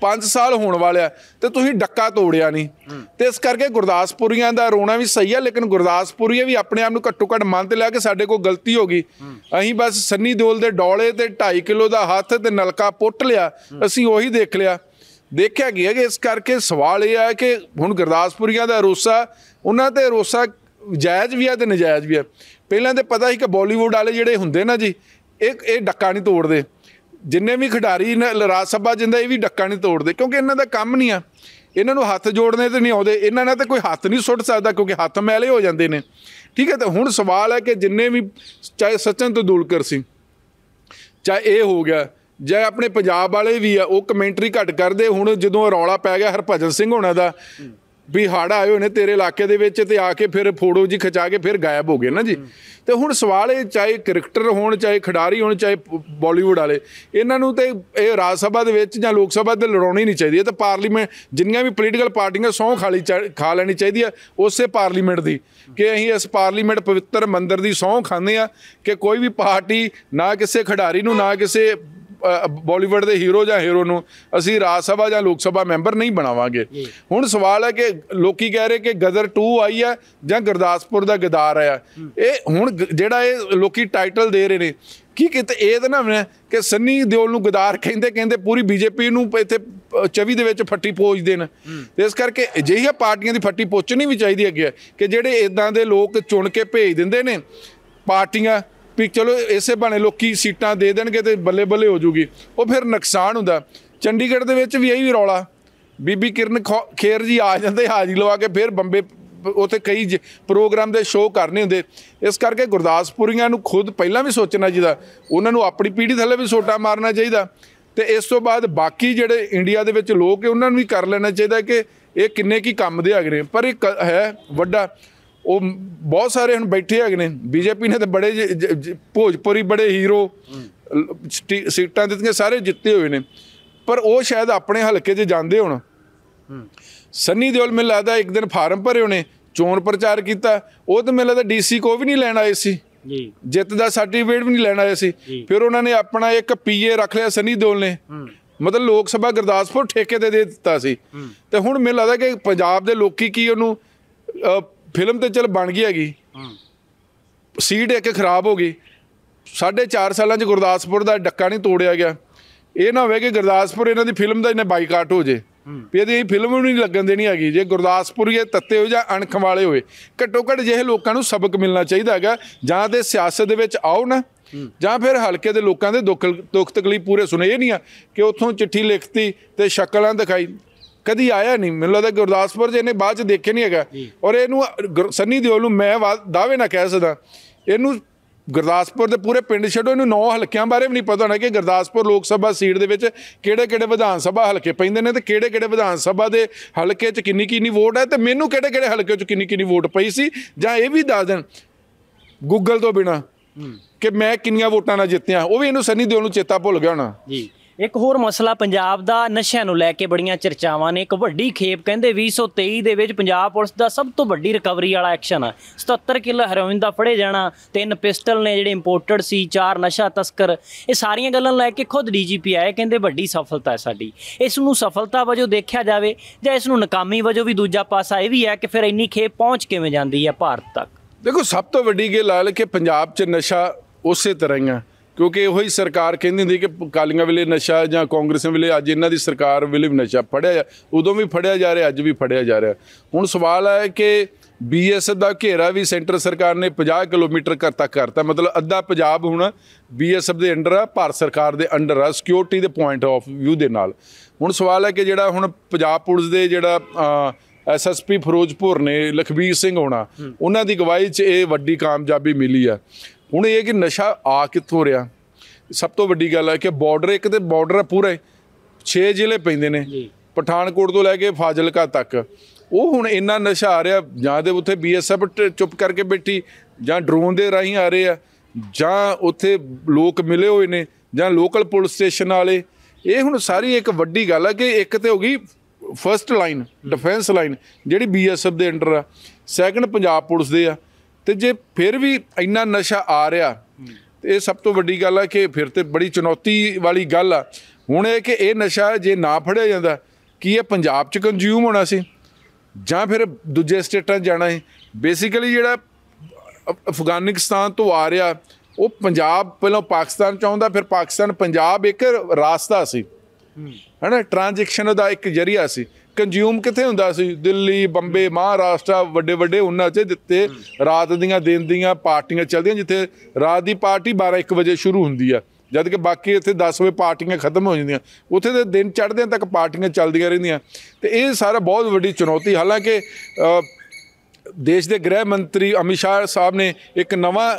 5 ਸਾਲ ਹੋਣ ਵਾਲਿਆ ਤੇ ਤੁਸੀਂ ਡੱਕਾ ਤੋੜਿਆ ਨਹੀਂ ਤੇ ਇਸ ਕਰਕੇ ਗੁਰਦਾਸਪੁਰੀਆਂ ਦਾ ਰੋਣਾ ਵੀ ਸਹੀ ਆ ਲੇਕਿਨ ਗੁਰਦਾਸਪੁਰੀਆਂ ਵੀ ਆਪਣੇ ਆਪ ਨੂੰ ਘੱਟੋ ਘੱਟ ਮੰਨ ਤੇ ਲਿਆ ਕਿ ਸਾਡੇ ਕੋਲ ਗਲਤੀ ਹੋ ਗਈ ਅਸੀਂ ਬਸ ਸੰਨੀ ਦਿਓਲ ਦੇ ਡੋਲੇ ਤੇ 2.5 ਕਿਲੋ ਦਾ ਹੱਥ ਤੇ ਨਲਕਾ ਪੁੱਟ ਲਿਆ ਅਸੀਂ ਉਹੀ ਦੇਖ ਲਿਆ ਦੇਖਿਆ ਗਿਆ ਕਿ ਇਸ ਕਰਕੇ ਸਵਾਲ ਇਹ ਆ ਕਿ ਹੁਣ ਗੁਰਦਾਸਪੁਰੀਆਂ ਦਾ ਰੋਸਾ ਉਹਨਾਂ ਤੇ ਰੋਸਾ ਜਾਇਜ਼ ਵੀ ਆ ਤੇ ਨਜਾਇਜ਼ ਵੀ ਆ ਪਹਿਲਾਂ ਤੇ ਪਤਾ ਸੀ ਕਿ ਬਾਲੀਵੁੱਡ ਵਾਲੇ ਜਿਹੜੇ ਹੁੰਦੇ ਨਾ ਜੀ ਇਹ ਇਹ ਡੱਕਾ ਨਹੀਂ ਤੋੜਦੇ ਜਿੰਨੇ ਵੀ ਖਿਡਾਰੀ ਰਾਜ ਸਭਾ ਜਿੰਦਾ ਇਹ ਵੀ ਡੱਕਾ ਨਹੀਂ ਤੋੜਦੇ ਕਿਉਂਕਿ ਇਹਨਾਂ ਦਾ ਕੰਮ ਨਹੀਂ ਆ ਇਹਨਾਂ ਨੂੰ ਹੱਥ ਜੋੜਨੇ ਤੇ ਨਹੀਂ ਆਉਂਦੇ ਇਹਨਾਂ ਨਾਲ ਤਾਂ ਕੋਈ ਹੱਥ ਨਹੀਂ ਸੁੱਟ ਸਕਦਾ ਕਿਉਂਕਿ ਹੱਥ ਮੈਲੇ ਹੋ ਜਾਂਦੇ ਨੇ ਠੀਕ ਹੈ ਤਾਂ ਹੁਣ ਸਵਾਲ ਹੈ ਕਿ ਜਿੰਨੇ ਵੀ ਚਾਹੇ ਸਚਨ ਤੋਂ ਦੂਲਕਰ ਸੀ ਚਾਹੇ ਇਹ ਹੋ ਗਿਆ ਜੇ ਆਪਣੇ ਪੰਜਾਬ ਵਾਲੇ ਵੀ ਆ ਉਹ ਕਮੈਂਟਰੀ ਘੱਟ ਕਰਦੇ ਹੁਣ ਜਦੋਂ ਰੌਲਾ ਪੈ ਗਿਆ ਹਰਭਜਨ ਸਿੰਘ ਹੋਣਾ ਦਾ ਵੀ ਹੜ ਆਏ ਹੋਏ ਨੇ ਤੇਰੇ ਇਲਾਕੇ ਦੇ ਵਿੱਚ ਤੇ ਆ ਕੇ ਫਿਰ ਫੋਟੋ ਜੀ ਖਿਚਾ ਕੇ ਫਿਰ ਗਾਇਬ ਹੋ ਗਏ ਨਾ ਜੀ ਤੇ ਹੁਣ ਸਵਾਲ ਇਹ ਚਾਹੇ ਕ੍ਰਿਕਟਰ ਹੋਣ ਚਾਹੇ ਖਿਡਾਰੀ ਹੋਣ ਚਾਹੇ ਬਾਲੀਵੁੱਡ ਵਾਲੇ ਇਹਨਾਂ ਨੂੰ ਤੇ ਇਹ ਰਾਜ ਸਭਾ ਦੇ ਵਿੱਚ ਜਾਂ ਲੋਕ ਸਭਾ ਦੇ ਲੜਾਉਣੀ ਨਹੀਂ ਚਾਹੀਦੀ ਇਹ ਤਾਂ ਪਾਰਲੀਮੈਂਟ ਜਿੰਨੀਆਂ ਵੀ ਪੋਲੀਟੀਕਲ ਪਾਰਟੀਆਂ ਸੌਂ ਖਾਲੀ ਖਾ ਲੈਣੀ ਚਾਹੀਦੀ ਆ ਉਸੇ ਪਾਰਲੀਮੈਂਟ ਦੀ ਕਿ ਅਸੀਂ ਇਸ ਪਾਰਲੀਮੈਂਟ ਪਵਿੱਤਰ ਮੰਦਰ ਦੀ ਸੌਂ ਖਾਂਦੇ ਆ ਕਿ ਕੋਈ ਵੀ ਪਾਰਟੀ ਨਾ ਕਿਸੇ ਖਿਡਾਰੀ ਨੂੰ ਨਾ ਕਿਸੇ ਬਾਲੀਵੁੱਡ ਦੇ ਹੀਰੋ ਜਾਂ ਹੀਰੋ ਨੂੰ ਅਸੀਂ ਰਾਜ ਸਭਾ ਜਾਂ ਲੋਕ ਸਭਾ ਮੈਂਬਰ ਨਹੀਂ ਬਣਾਵਾਂਗੇ ਹੁਣ ਸਵਾਲ ਹੈ ਕਿ ਲੋਕੀ ਕਹਿ ਰਹੇ ਕਿ ਗਦਰ 2 ਆਈ ਹੈ ਜਾਂ ਗੁਰਦਾਸਪੁਰ ਦਾ ਗਦਾਰ ਆਇਆ ਇਹ ਹੁਣ ਜਿਹੜਾ ਇਹ ਲੋਕੀ ਟਾਈਟਲ ਦੇ ਰਹੇ ਨੇ ਕੀ ਕਿਤੇ ਇਹ ਤਾਂ ਨਾ ਕਿ ਸੰਨੀ ਦਿਓਲ ਨੂੰ ਗਦਾਰ ਕਹਿੰਦੇ ਕਹਿੰਦੇ ਪੂਰੀ ਬੀਜੇਪੀ ਨੂੰ ਇੱਥੇ 24 ਦੇ ਵਿੱਚ ਫੱਟੀ ਪੋਚ ਦੇਣ ਤੇ ਇਸ ਕਰਕੇ ਅਜਿਹੀਆਂ ਪਾਰਟੀਆਂ ਦੀ ਫੱਟੀ ਪੋਚਣੀ ਵੀ ਚਾਹੀਦੀ ਹੈ ਕਿ ਜਿਹੜੇ ਇਦਾਂ ਦੇ ਲੋਕ ਚੁਣ ਕੇ ਭੇਜ ਦਿੰਦੇ ਨੇ ਪਾਰਟੀਆਂ ਵੀ ਚਲੋ ਇਸੇ ਬਾਣੇ ਲੋਕੀ ਸੀਟਾਂ ਦੇ ਦੇਣਗੇ ਤੇ ਬੱਲੇ ਬੱਲੇ ਹੋ ਜੂਗੀ ਉਹ ਫਿਰ ਨੁਕਸਾਨ ਹੁੰਦਾ ਚੰਡੀਗੜ੍ਹ ਦੇ ਵਿੱਚ ਵੀ ਇਹੀ ਰੌਲਾ ਬੀਬੀ ਕਿਰਨ ਖੇਰ ਜੀ ਆ ਜਾਂਦੇ ਹਾਜ਼ਰੀ ਲਵਾ ਕੇ ਫਿਰ ਬੰਬੇ ਉਥੇ ਕਈ ਪ੍ਰੋਗਰਾਮ ਦੇ ਸ਼ੋਅ ਕਰਨੇ ਹੁੰਦੇ ਇਸ ਕਰਕੇ ਗੁਰਦਾਸਪੁਰੀਆਂ ਨੂੰ ਖੁਦ ਪਹਿਲਾਂ ਵੀ ਸੋਚਣਾ ਚਾਹੀਦਾ ਉਹਨਾਂ ਨੂੰ ਆਪਣੀ ਪੀੜ੍ਹੀ ਥੱਲੇ ਵੀ ਸੋਟਾ ਮਾਰਨਾ ਚਾਹੀਦਾ ਤੇ ਇਸ ਤੋਂ ਬਾਅਦ ਬਾਕੀ ਜਿਹੜੇ ਇੰਡੀਆ ਦੇ ਵਿੱਚ ਲੋਕ ਹੈ ਉਹਨਾਂ ਨੂੰ ਵੀ ਕਰ ਲੈਣਾ ਚਾਹੀਦਾ ਕਿ ਇਹ ਕਿੰਨੇ ਕੀ ਕੰਮ ਦੇ ਆਗਰੇ ਪਰ ਇਹ ਹੈ ਵੱਡਾ ਉਹ ਬਹੁਤ ਸਾਰੇ ਹੁਣ ਬੈਠੇ ਹੈਗੇ ਨੇ ਬੀਜੇਪੀ ਨੇ ਤੇ ਬੜੇ ਭੋਜਪੁਰੀ ਬੜੇ ਹੀਰੋ ਸੀਟਾਂ ਦਿੱਤੀਆਂ ਸਾਰੇ ਜਿੱਤੇ ਹੋਏ ਨੇ ਪਰ ਉਹ ਸ਼ਾਇਦ ਆਪਣੇ ਹਲਕੇ 'ਚ ਜਾਂਦੇ ਹੋਣ ਸੰਨੀ ਦਿਓਲ ਮੈਨੂੰ ਲੱਗਦਾ ਇੱਕ ਦਿਨ ਫਾਰਮ ਭਰੇ ਉਹਨੇ ਚੋਣ ਪ੍ਰਚਾਰ ਕੀਤਾ ਉਹ ਤਾਂ ਮੈਨੂੰ ਲੱਗਦਾ ਡੀਸੀ ਕੋ ਵੀ ਨਹੀਂ ਲੈਣ ਆਏ ਸੀ ਜੀ ਜਿੱਤ ਦਾ ਸਰਟੀਫਿਕੇਟ ਵੀ ਨਹੀਂ ਲੈਣ ਆਏ ਸੀ ਫਿਰ ਉਹਨਾਂ ਨੇ ਆਪਣਾ ਇੱਕ ਪੀਏ ਰੱਖ ਲਿਆ ਸੰਨੀ ਦਿਓਲ ਨੇ ਮਤਲਬ ਲੋਕ ਸਭਾ ਗੁਰਦਾਸਪੁਰ ਠੇਕੇ ਤੇ ਦੇ ਦਿੱਤਾ ਸੀ ਤੇ ਹੁਣ ਮੈਨੂੰ ਲੱਗਦਾ ਕਿ ਪੰਜਾਬ ਦੇ ਲੋਕੀ ਕੀ ਉਹਨੂੰ ਫਿਲਮ ਤੇ ਚਲ ਬਣ ਗਈ ਹੈਗੀ ਹੂੰ ਸੀਟ ਇੱਕ ਖਰਾਬ ਹੋ ਗਈ 4.5 ਸਾਲਾਂ 'ਚ ਗੁਰਦਾਸਪੁਰ ਦਾ ਡੱਕਾ ਨਹੀਂ ਤੋੜਿਆ ਗਿਆ ਇਹ ਨਾ ਹੋਵੇ ਕਿ ਗੁਰਦਾਸਪੁਰ ਇਹਨਾਂ ਦੀ ਫਿਲਮ ਦਾ ਇਹਨੇ ਬਾਈਕਾਟ ਹੋ ਜੇ ਵੀ ਇਹਦੀ ਫਿਲਮ ਨੂੰ ਨਹੀਂ ਲੱਗਣ ਦੇਣੀ ਹੈਗੀ ਜੇ ਗੁਰਦਾਸਪੁਰੀਏ ਤੱਤੇ ਹੋ ਜਾਂ ਅਣਖ ਵਾਲੇ ਹੋਏ ਘੱਟੋ ਘੱਟ ਜਿਹੇ ਲੋਕਾਂ ਨੂੰ ਸਬਕ ਮਿਲਣਾ ਚਾਹੀਦਾ ਹੈਗਾ ਜਾਂ ਤੇ ਸਿਆਸਤ ਦੇ ਵਿੱਚ ਆਓ ਨਾ ਜਾਂ ਫਿਰ ਹਲਕੇ ਦੇ ਲੋਕਾਂ ਦੇ ਦੁੱਖ ਤਕਲੀਫ ਪੂਰੇ ਸੁਣੇ ਨਹੀਂ ਆ ਕਿ ਉੱਥੋਂ ਚਿੱਠੀ ਲਿਖਤੀ ਤੇ ਸ਼ਕਲਾਂ ਦਿਖਾਈ ਕਦੀ ਆਇਆ ਨਹੀਂ ਮੈਨੂੰ ਲੱਗਦਾ ਗੁਰਦਾਸਪੁਰ ਜੇ ਨੇ ਬਾਅਦ ਚ ਦੇਖੇ ਨਹੀਂ ਹੈਗਾ ਔਰ ਇਹਨੂੰ ਸੰਨੀ ਦਿਓਲ ਨੂੰ ਮੈਂ ਦਾਅਵੇ ਨਾ ਕਹਿ ਸਕਦਾ ਇਹਨੂੰ ਗੁਰਦਾਸਪੁਰ ਦੇ ਪੂਰੇ ਪਿੰਡ ਛੱਡੋ ਇਹਨੂੰ ਨੌ ਹਲਕਿਆਂ ਬਾਰੇ ਵੀ ਨਹੀਂ ਪਤਾ ਹੋਣਾ ਕਿ ਗੁਰਦਾਸਪੁਰ ਲੋਕ ਸਭਾ ਸੀਟ ਦੇ ਵਿੱਚ ਕਿਹੜੇ-ਕਿਹੜੇ ਵਿਧਾਨ ਸਭਾ ਹਲਕੇ ਪੈਂਦੇ ਨੇ ਤੇ ਕਿਹੜੇ-ਕਿਹੜੇ ਵਿਧਾਨ ਸਭਾ ਦੇ ਹਲਕੇ 'ਚ ਕਿੰਨੀ-ਕਿੰਨੀ ਵੋਟ ਹੈ ਤੇ ਮੈਨੂੰ ਕਿਹੜੇ-ਕਿਹੜੇ ਹਲਕੇ 'ਚ ਕਿੰਨੀ-ਕਿੰਨੀ ਵੋਟ ਪਈ ਸੀ ਜਾਂ ਇਹ ਵੀ ਦੱਸ ਦੇਣ ਗੂਗਲ ਤੋਂ ਬਿਨਾ ਕਿ ਮੈਂ ਕਿੰਨੀਆਂ ਵੋਟਾਂ ਨਾਲ ਜਿੱਤਿਆ ਉਹ ਵੀ ਇਹਨੂੰ ਸੰਨੀ ਦਿਓਲ ਨੂੰ ਚੇਤਾ ਭੁੱਲ ਗਿਆ ਹੋਣਾ ਜੀ ਇੱਕ ਹੋਰ ਮਸਲਾ ਪੰਜਾਬ ਦਾ ਨਸ਼ਿਆਂ ਨੂੰ ਲੈ ਕੇ ਬੜੀਆਂ ਚਰਚਾਵਾਂ ਨੇ ਇੱਕ ਵੱਡੀ ਖੇਪ ਕਹਿੰਦੇ 2023 ਦੇ ਵਿੱਚ ਪੰਜਾਬ ਪੁਲਿਸ ਦਾ ਸਭ ਤੋਂ ਵੱਡੀ ਰਿਕਵਰੀ ਵਾਲਾ ਐਕਸ਼ਨ ਆ 77 ਕਿਲੋ ਹੈਰੋਇਨ ਦਾ ਫੜੇ ਜਾਣਾ ਤਿੰਨ ਪਿਸਟਲ ਨੇ ਜਿਹੜੇ ਇੰਪੋਰਟਡ ਸੀ ਚਾਰ ਨਸ਼ਾ ਤਸਕਰ ਇਹ ਸਾਰੀਆਂ ਗੱਲਾਂ ਲੈ ਕੇ ਖੁਦ ਡੀਜੀਪੀ ਆਏ ਕਹਿੰਦੇ ਵੱਡੀ ਸਫਲਤਾ ਹੈ ਸਾਡੀ ਇਸ ਨੂੰ ਸਫਲਤਾ ਵਜੋਂ ਦੇਖਿਆ ਜਾਵੇ ਜਾਂ ਇਸ ਨੂੰ ਨਾਕਾਮੀ ਵਜੋਂ ਵੀ ਦੂਜਾ ਪਾਸਾ ਇਹ ਵੀ ਹੈ ਕਿ ਫਿਰ ਇੰਨੀ ਖੇਪ ਪਹੁੰਚ ਕਿਵੇਂ ਜਾਂਦੀ ਹੈ ਭਾਰਤ ਤੱਕ ਦੇਖੋ ਸਭ ਤੋਂ ਵੱਡੀ ਗੱਲ ਆ ਕਿ ਪੰਜਾਬ 'ਚ ਨਸ਼ਾ ਉਸੇ ਤਰ੍ਹਾਂ ਹੀ ਆ ਕਿਉਂਕਿ ਉਹ ਹੀ ਸਰਕਾਰ ਕਹਿੰਦੀ ਹੁੰਦੀ ਕਿ ਕਾਲੀਆਂ ਵੇਲੇ ਨਸ਼ਾ ਜਾਂ ਕਾਂਗਰਸਾਂ ਵੇਲੇ ਅੱਜ ਇਹਨਾਂ ਦੀ ਸਰਕਾਰ ਵੇਲੇ ਵੀ ਨਸ਼ਾ ਫੜਿਆ ਉਦੋਂ ਵੀ ਫੜਿਆ ਜਾ ਰਿਹਾ ਅੱਜ ਵੀ ਫੜਿਆ ਜਾ ਰਿਹਾ ਹੁਣ ਸਵਾਲ ਹੈ ਕਿ ਬੀਐਸ ਦਾ ਘੇਰਾ ਵੀ ਸੈਂਟਰ ਸਰਕਾਰ ਨੇ 50 ਕਿਲੋਮੀਟਰ ਘਰ ਤੱਕ ਕਰਤਾ ਮਤਲਬ ਅੱਧਾ ਪੰਜਾਬ ਹੁਣ ਬੀਐਸ ਦੇ ਅੰਡਰ ਆ ਭਾਰਤ ਸਰਕਾਰ ਦੇ ਅੰਡਰ ਆ ਸਿਕਿਉਰਿਟੀ ਦੇ ਪੁਆਇੰਟ ਆਫ ਵਿਊ ਦੇ ਨਾਲ ਹੁਣ ਸਵਾਲ ਹੈ ਕਿ ਜਿਹੜਾ ਹੁਣ ਪੰਜਾਬ ਪੁਲਿਸ ਦੇ ਜਿਹੜਾ ਐਸਐਸਪੀ ਫਿਰੋਜ਼ਪੁਰ ਨੇ ਲਖਬੀਰ ਸਿੰਘ ਹੋਣਾ ਉਹਨਾਂ ਦੀ ਗਵਾਹੀ 'ਚ ਇਹ ਵੱਡੀ ਕਾਮਯਾਬੀ ਮਿਲੀ ਆ ਹੁਣ ਇਹ ਕਿ ਨਸ਼ਾ ਆ ਕਿੱਥੋਂ ਰਿਹਾ ਸਭ ਤੋਂ ਵੱਡੀ ਗੱਲ ਹੈ ਕਿ ਬਾਰਡਰ ਇੱਕ ਤੇ ਬਾਰਡਰ ਹੈ ਪੂਰੇ 6 ਜ਼ਿਲ੍ਹੇ ਪੈਂਦੇ ਨੇ ਪਠਾਨਕੋਟ ਤੋਂ ਲੈ ਕੇ ਫਾਜ਼ਿਲਕਾ ਤੱਕ ਉਹ ਹੁਣ ਇੰਨਾ ਨਸ਼ਾ ਆ ਰਿਹਾ ਜਾਂ ਦੇ ਉੱਥੇ ਬੀਐਸਐਫ ਚੁੱਪ ਕਰਕੇ ਬੈਠੀ ਜਾਂ ਡਰੋਨ ਦੇ ਰਾਹੀਂ ਆ ਰਹੇ ਆ ਜਾਂ ਉੱਥੇ ਲੋਕ ਮਿਲੇ ਹੋਏ ਨੇ ਜਾਂ ਲੋਕਲ ਪੁਲਿਸ ਸਟੇਸ਼ਨ ਵਾਲੇ ਇਹ ਹੁਣ ਸਾਰੀ ਇੱਕ ਵੱਡੀ ਗੱਲ ਹੈ ਕਿ ਇੱਕ ਤੇ ਹੋ ਗਈ ਫਰਸਟ ਲਾਈਨ ਡਿਫੈਂਸ ਲਾਈਨ ਜਿਹੜੀ ਬੀਐਸਐਫ ਦੇ ਅੰਡਰ ਆ ਸੈਕੰਡ ਪੰਜਾਬ ਪੁਲਿਸ ਦੇ ਆ ਤੇ ਜੇ ਫਿਰ ਵੀ ਇੰਨਾ ਨਸ਼ਾ ਆ ਰਿਹਾ ਤੇ ਇਹ ਸਭ ਤੋਂ ਵੱਡੀ ਗੱਲ ਆ ਕਿ ਫਿਰ ਤੇ ਬੜੀ ਚੁਣੌਤੀ ਵਾਲੀ ਗੱਲ ਆ ਹੁਣ ਇਹ ਕਿ ਇਹ ਨਸ਼ਾ ਜੇ ਨਾ ਫੜਿਆ ਜਾਂਦਾ ਕੀ ਇਹ ਪੰਜਾਬ 'ਚ ਕੰਜ਼ਿਊਮ ਹੋਣਾ ਸੀ ਜਾਂ ਫਿਰ ਦੂਜੇ ਸਟੇਟਾਂ ਜਾਣਾ ਹੈ ਬੇਸਿਕਲੀ ਜਿਹੜਾ ਅਫਗਾਨਿਸਤਾਨ ਤੋਂ ਆ ਰਿਹਾ ਉਹ ਪੰਜਾਬ ਪਹਿਲਾਂ ਪਾਕਿਸਤਾਨ ਚਾਹੁੰਦਾ ਫਿਰ ਪਾਕਿਸਤਾਨ ਪੰਜਾਬ ਇੱਕ ਰਾਸਤਾ ਸੀ ਹੈਨਾ ਟ੍ਰਾਂਜੈਕਸ਼ਨ ਦਾ ਇੱਕ ਜਰੀਆ ਸੀ ਕੰਜ਼ਿਊਮ ਕਿੱਥੇ ਹੁੰਦਾ ਸੀ ਦਿੱਲੀ ਬੰਬੇ ਮਹਾਰਾਸ਼ਟਰ ਵੱਡੇ ਵੱਡੇ ਉਹਨਾਂ 'ਚ ਦਿੱਤੇ ਰਾਤ ਦੀਆਂ ਦਿਨ ਦੀਆਂ ਪਾਰਟੀਆਂ ਚੱਲਦੀਆਂ ਜਿੱਥੇ ਰਾਤ ਦੀ ਪਾਰਟੀ 12 1 ਵਜੇ ਸ਼ੁਰੂ ਹੁੰਦੀ ਆ ਜਦ ਕਿ ਬਾਕੀ ਇੱਥੇ 10 ਵਜੇ ਪਾਰਟੀਆਂ ਖਤਮ ਹੋ ਜਾਂਦੀਆਂ ਉੱਥੇ ਤੇ ਦਿਨ ਚੜ੍ਹਦੇ ਤੱਕ ਪਾਰਟੀਆਂ ਚੱਲਦੀਆਂ ਰਹਿੰਦੀਆਂ ਤੇ ਇਹ ਸਾਰਾ ਬਹੁਤ ਵੱਡੀ ਚੁਣੌਤੀ ਹਾਲਾਂਕਿ ਦੇਸ਼ ਦੇ ਗ੍ਰਹਿ ਮੰਤਰੀ ਅਮਿਤ ਸ਼ਾਹ ਸਾਹਿਬ ਨੇ ਇੱਕ ਨਵਾਂ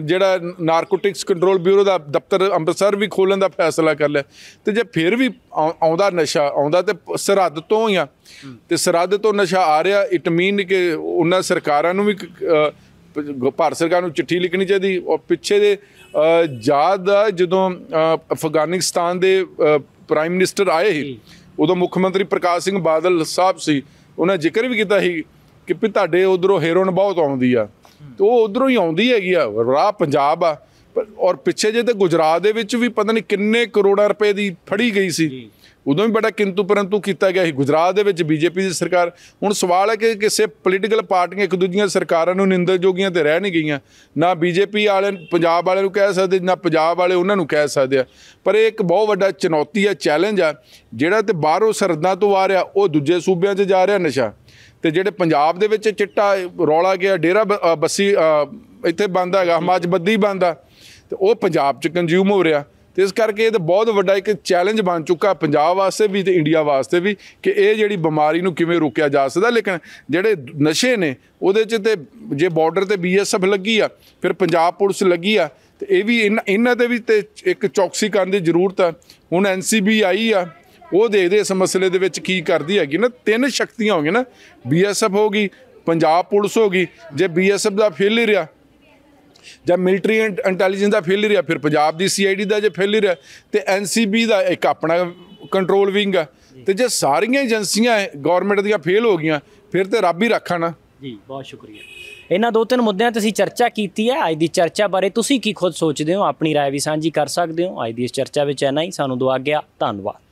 ਜਿਹੜਾ ਨਾਰਕੋਟਿਕਸ ਕੰਟਰੋਲ ਬਿਊਰੋ ਦਾ ਦਫ਼ਤਰ ਅੰਮ੍ਰਿਤਸਰ ਵੀ ਖੋਲਣ ਦਾ ਫੈਸਲਾ ਕਰ ਲਿਆ ਤੇ ਜੇ ਫਿਰ ਵੀ ਆਉਂਦਾ ਨਸ਼ਾ ਆਉਂਦਾ ਤੇ ਸਰਹੱਦ ਤੋਂ ਹੀ ਆ ਤੇ ਸਰਹੱਦ ਤੋਂ ਨਸ਼ਾ ਆ ਰਿਹਾ ਇਟ ਮੀਨ ਕਿ ਉਹਨਾਂ ਸਰਕਾਰਾਂ ਨੂੰ ਵੀ ਭਾਰਤ ਸਰਕਾਰ ਨੂੰ ਚਿੱਠੀ ਲਿਖਣੀ ਚਾਹੀਦੀ ਔਰ ਪਿੱਛੇ ਦੇ ਯਾਦ ਜਦੋਂ ਅਫਗਾਨਿਸਤਾਨ ਦੇ ਪ੍ਰਾਈਮ ਮਿਨਿਸਟਰ ਆਏ ਸੀ ਉਦੋਂ ਮੁੱਖ ਮੰਤਰੀ ਪ੍ਰਕਾਸ਼ ਸਿੰਘ ਬਾਦਲ ਸਾਹਿਬ ਸੀ ਉਹਨਾਂ ਜ਼ਿਕਰ ਵੀ ਕੀਤਾ ਸੀ ਕਿ ਵੀ ਤੁਹਾਡੇ ਉਧਰੋਂ ਹੈਰੋਨ ਬਹੁਤ ਆਉਂਦੀ ਆ ਤੇ ਉਹ ਉਧਰੋਂ ਹੀ ਆਉਂਦੀ ਹੈਗੀ ਆ ਰਾਹ ਪੰਜਾਬ ਆ ਔਰ ਪਿੱਛੇ ਜੇ ਤੇ ਗੁਜਰਾਤ ਦੇ ਵਿੱਚ ਵੀ ਪਤਾ ਨਹੀਂ ਕਿੰਨੇ ਕਰੋੜਾਂ ਰੁਪਏ ਦੀ ਫੜੀ ਗਈ ਸੀ ਉਦੋਂ ਵੀ ਬੜਾ ਕਿੰਤੂ ਪਰੰਤੂ ਕੀਤਾ ਗਿਆ ਸੀ ਗੁਜਰਾਤ ਦੇ ਵਿੱਚ ਬੀਜੇਪੀ ਦੀ ਸਰਕਾਰ ਹੁਣ ਸਵਾਲ ਹੈ ਕਿ ਕਿਸੇ ਪੋਲੀਟੀਕਲ ਪਾਰਟੀਆਂ ਇੱਕ ਦੂਜੀਆਂ ਸਰਕਾਰਾਂ ਨੂੰ ਨਿੰਦਰ ਜੋਗੀਆਂ ਤੇ ਰਹਿ ਨਹੀਂ ਗਈਆਂ ਨਾ ਬੀਜੇਪੀ ਵਾਲੇ ਪੰਜਾਬ ਵਾਲੇ ਨੂੰ ਕਹਿ ਸਕਦੇ ਨਾ ਪੰਜਾਬ ਵਾਲੇ ਉਹਨਾਂ ਨੂੰ ਕਹਿ ਸਕਦੇ ਆ ਪਰ ਇਹ ਇੱਕ ਬਹੁਤ ਵੱਡਾ ਚੁਣੌਤੀ ਹੈ ਚੈਲੰਜ ਆ ਜਿਹੜਾ ਤੇ ਬਾਹਰੋਂ ਸਰਦਾਂ ਤੋਂ ਆ ਰਿਹਾ ਉਹ ਦੂਜੇ ਸੂਬਿਆਂ 'ਚ ਜਾ ਰਿਹਾ ਨਸ਼ਾ ਤੇ ਜਿਹੜੇ ਪੰਜਾਬ ਦੇ ਵਿੱਚ ਚਿੱਟਾ ਰੌਲਾ ਗਿਆ ਡੇਰਾ ਬੱਸੀ ਇੱਥੇ ਬੰਦ ਹੈਗਾ ਹਮਾਜ ਬੱਦੀ ਬੰਦ ਆ ਤੇ ਉਹ ਪੰਜਾਬ 'ਚ ਕੰਜ਼ਿਊਮ ਹੋ ਰਿਹਾ ਤੇ ਇਸ ਕਰਕੇ ਇਹ ਤਾਂ ਬਹੁਤ ਵੱਡਾ ਇੱਕ ਚੈਲੰਜ ਬਣ ਚੁੱਕਾ ਪੰਜਾਬ ਵਾਸਤੇ ਵੀ ਤੇ ਇੰਡੀਆ ਵਾਸਤੇ ਵੀ ਕਿ ਇਹ ਜਿਹੜੀ ਬਿਮਾਰੀ ਨੂੰ ਕਿਵੇਂ ਰੋਕਿਆ ਜਾ ਸਕਦਾ ਲੇਕਿਨ ਜਿਹੜੇ ਨਸ਼ੇ ਨੇ ਉਹਦੇ 'ਚ ਤੇ ਜੇ ਬਾਰਡਰ ਤੇ ਬੀਐਸਐਫ ਲੱਗੀ ਆ ਫਿਰ ਪੰਜਾਬ ਪੁਲਿਸ ਲੱਗੀ ਆ ਤੇ ਇਹ ਵੀ ਇਹਨਾਂ ਦੇ ਵੀ ਤੇ ਇੱਕ ਚੌਕਸੀ ਕਰਨ ਦੀ ਜ਼ਰੂਰਤ ਆ ਹੁਣ ਐਨਸੀਬੀ ਆਈ ਆ ਉਹ ਦੇਖਦੇ ਇਸ ਮਸਲੇ ਦੇ ਵਿੱਚ ਕੀ ਕਰਦੀ ਹੈਗੀ ਨਾ ਤਿੰਨ ਸ਼ਕਤੀਆਂ ਹੋਗੀਆਂ ਨਾ ਬੀਐਸਐਫ ਹੋਗੀ ਪੰਜਾਬ ਪੁਲਿਸ ਹੋਗੀ ਜੇ ਬੀਐਸਐਫ ਦਾ ਫੇਲ ਹੀ ਰਿਹਾ ਜਾਂ ਮਿਲਟਰੀ ਇੰਟੈਲੀਜੈਂਸ ਦਾ ਫੇਲ ਹੀ ਰਿਹਾ ਫਿਰ ਪੰਜਾਬ ਦੀ ਸੀਆਈਡੀ ਦਾ ਜੇ ਫੇਲ ਹੀ ਰਿਹਾ ਤੇ ਐਨਸੀਬੀ ਦਾ ਇੱਕ ਆਪਣਾ ਕੰਟਰੋਲ ਵਿੰਗ ਆ ਤੇ ਜੇ ਸਾਰੀਆਂ ਏਜੰਸੀਆਂ ਗਵਰਨਮੈਂਟ ਦੀਆਂ ਫੇਲ ਹੋ ਗਈਆਂ ਫਿਰ ਤੇ ਰੱਬ ਹੀ ਨਾ ਜੀ ਬਹੁਤ ਸ਼ੁਕਰੀਆ ਇਹਨਾਂ ਦੋ ਤਿੰਨ ਮੁੱਦਿਆਂ ਤੇ ਅਸੀਂ ਚਰਚਾ ਕੀਤੀ ਹੈ ਅੱਜ ਦੀ ਚਰਚਾ ਬਾਰੇ ਤੁਸੀਂ ਕੀ ਖੁਦ ਸੋਚਦੇ ਹੋ ਆਪਣੀ رائے ਵੀ ਸਾਂਝੀ ਕਰ ਸਕਦੇ ਹੋ ਅੱਜ ਦੀ ਇਸ ਚਰਚਾ ਵਿੱਚ ਐਨਾ ਹੀ ਸਾਨੂੰ ਦੁਆ ਗਿਆ ਧੰਨਵਾਦ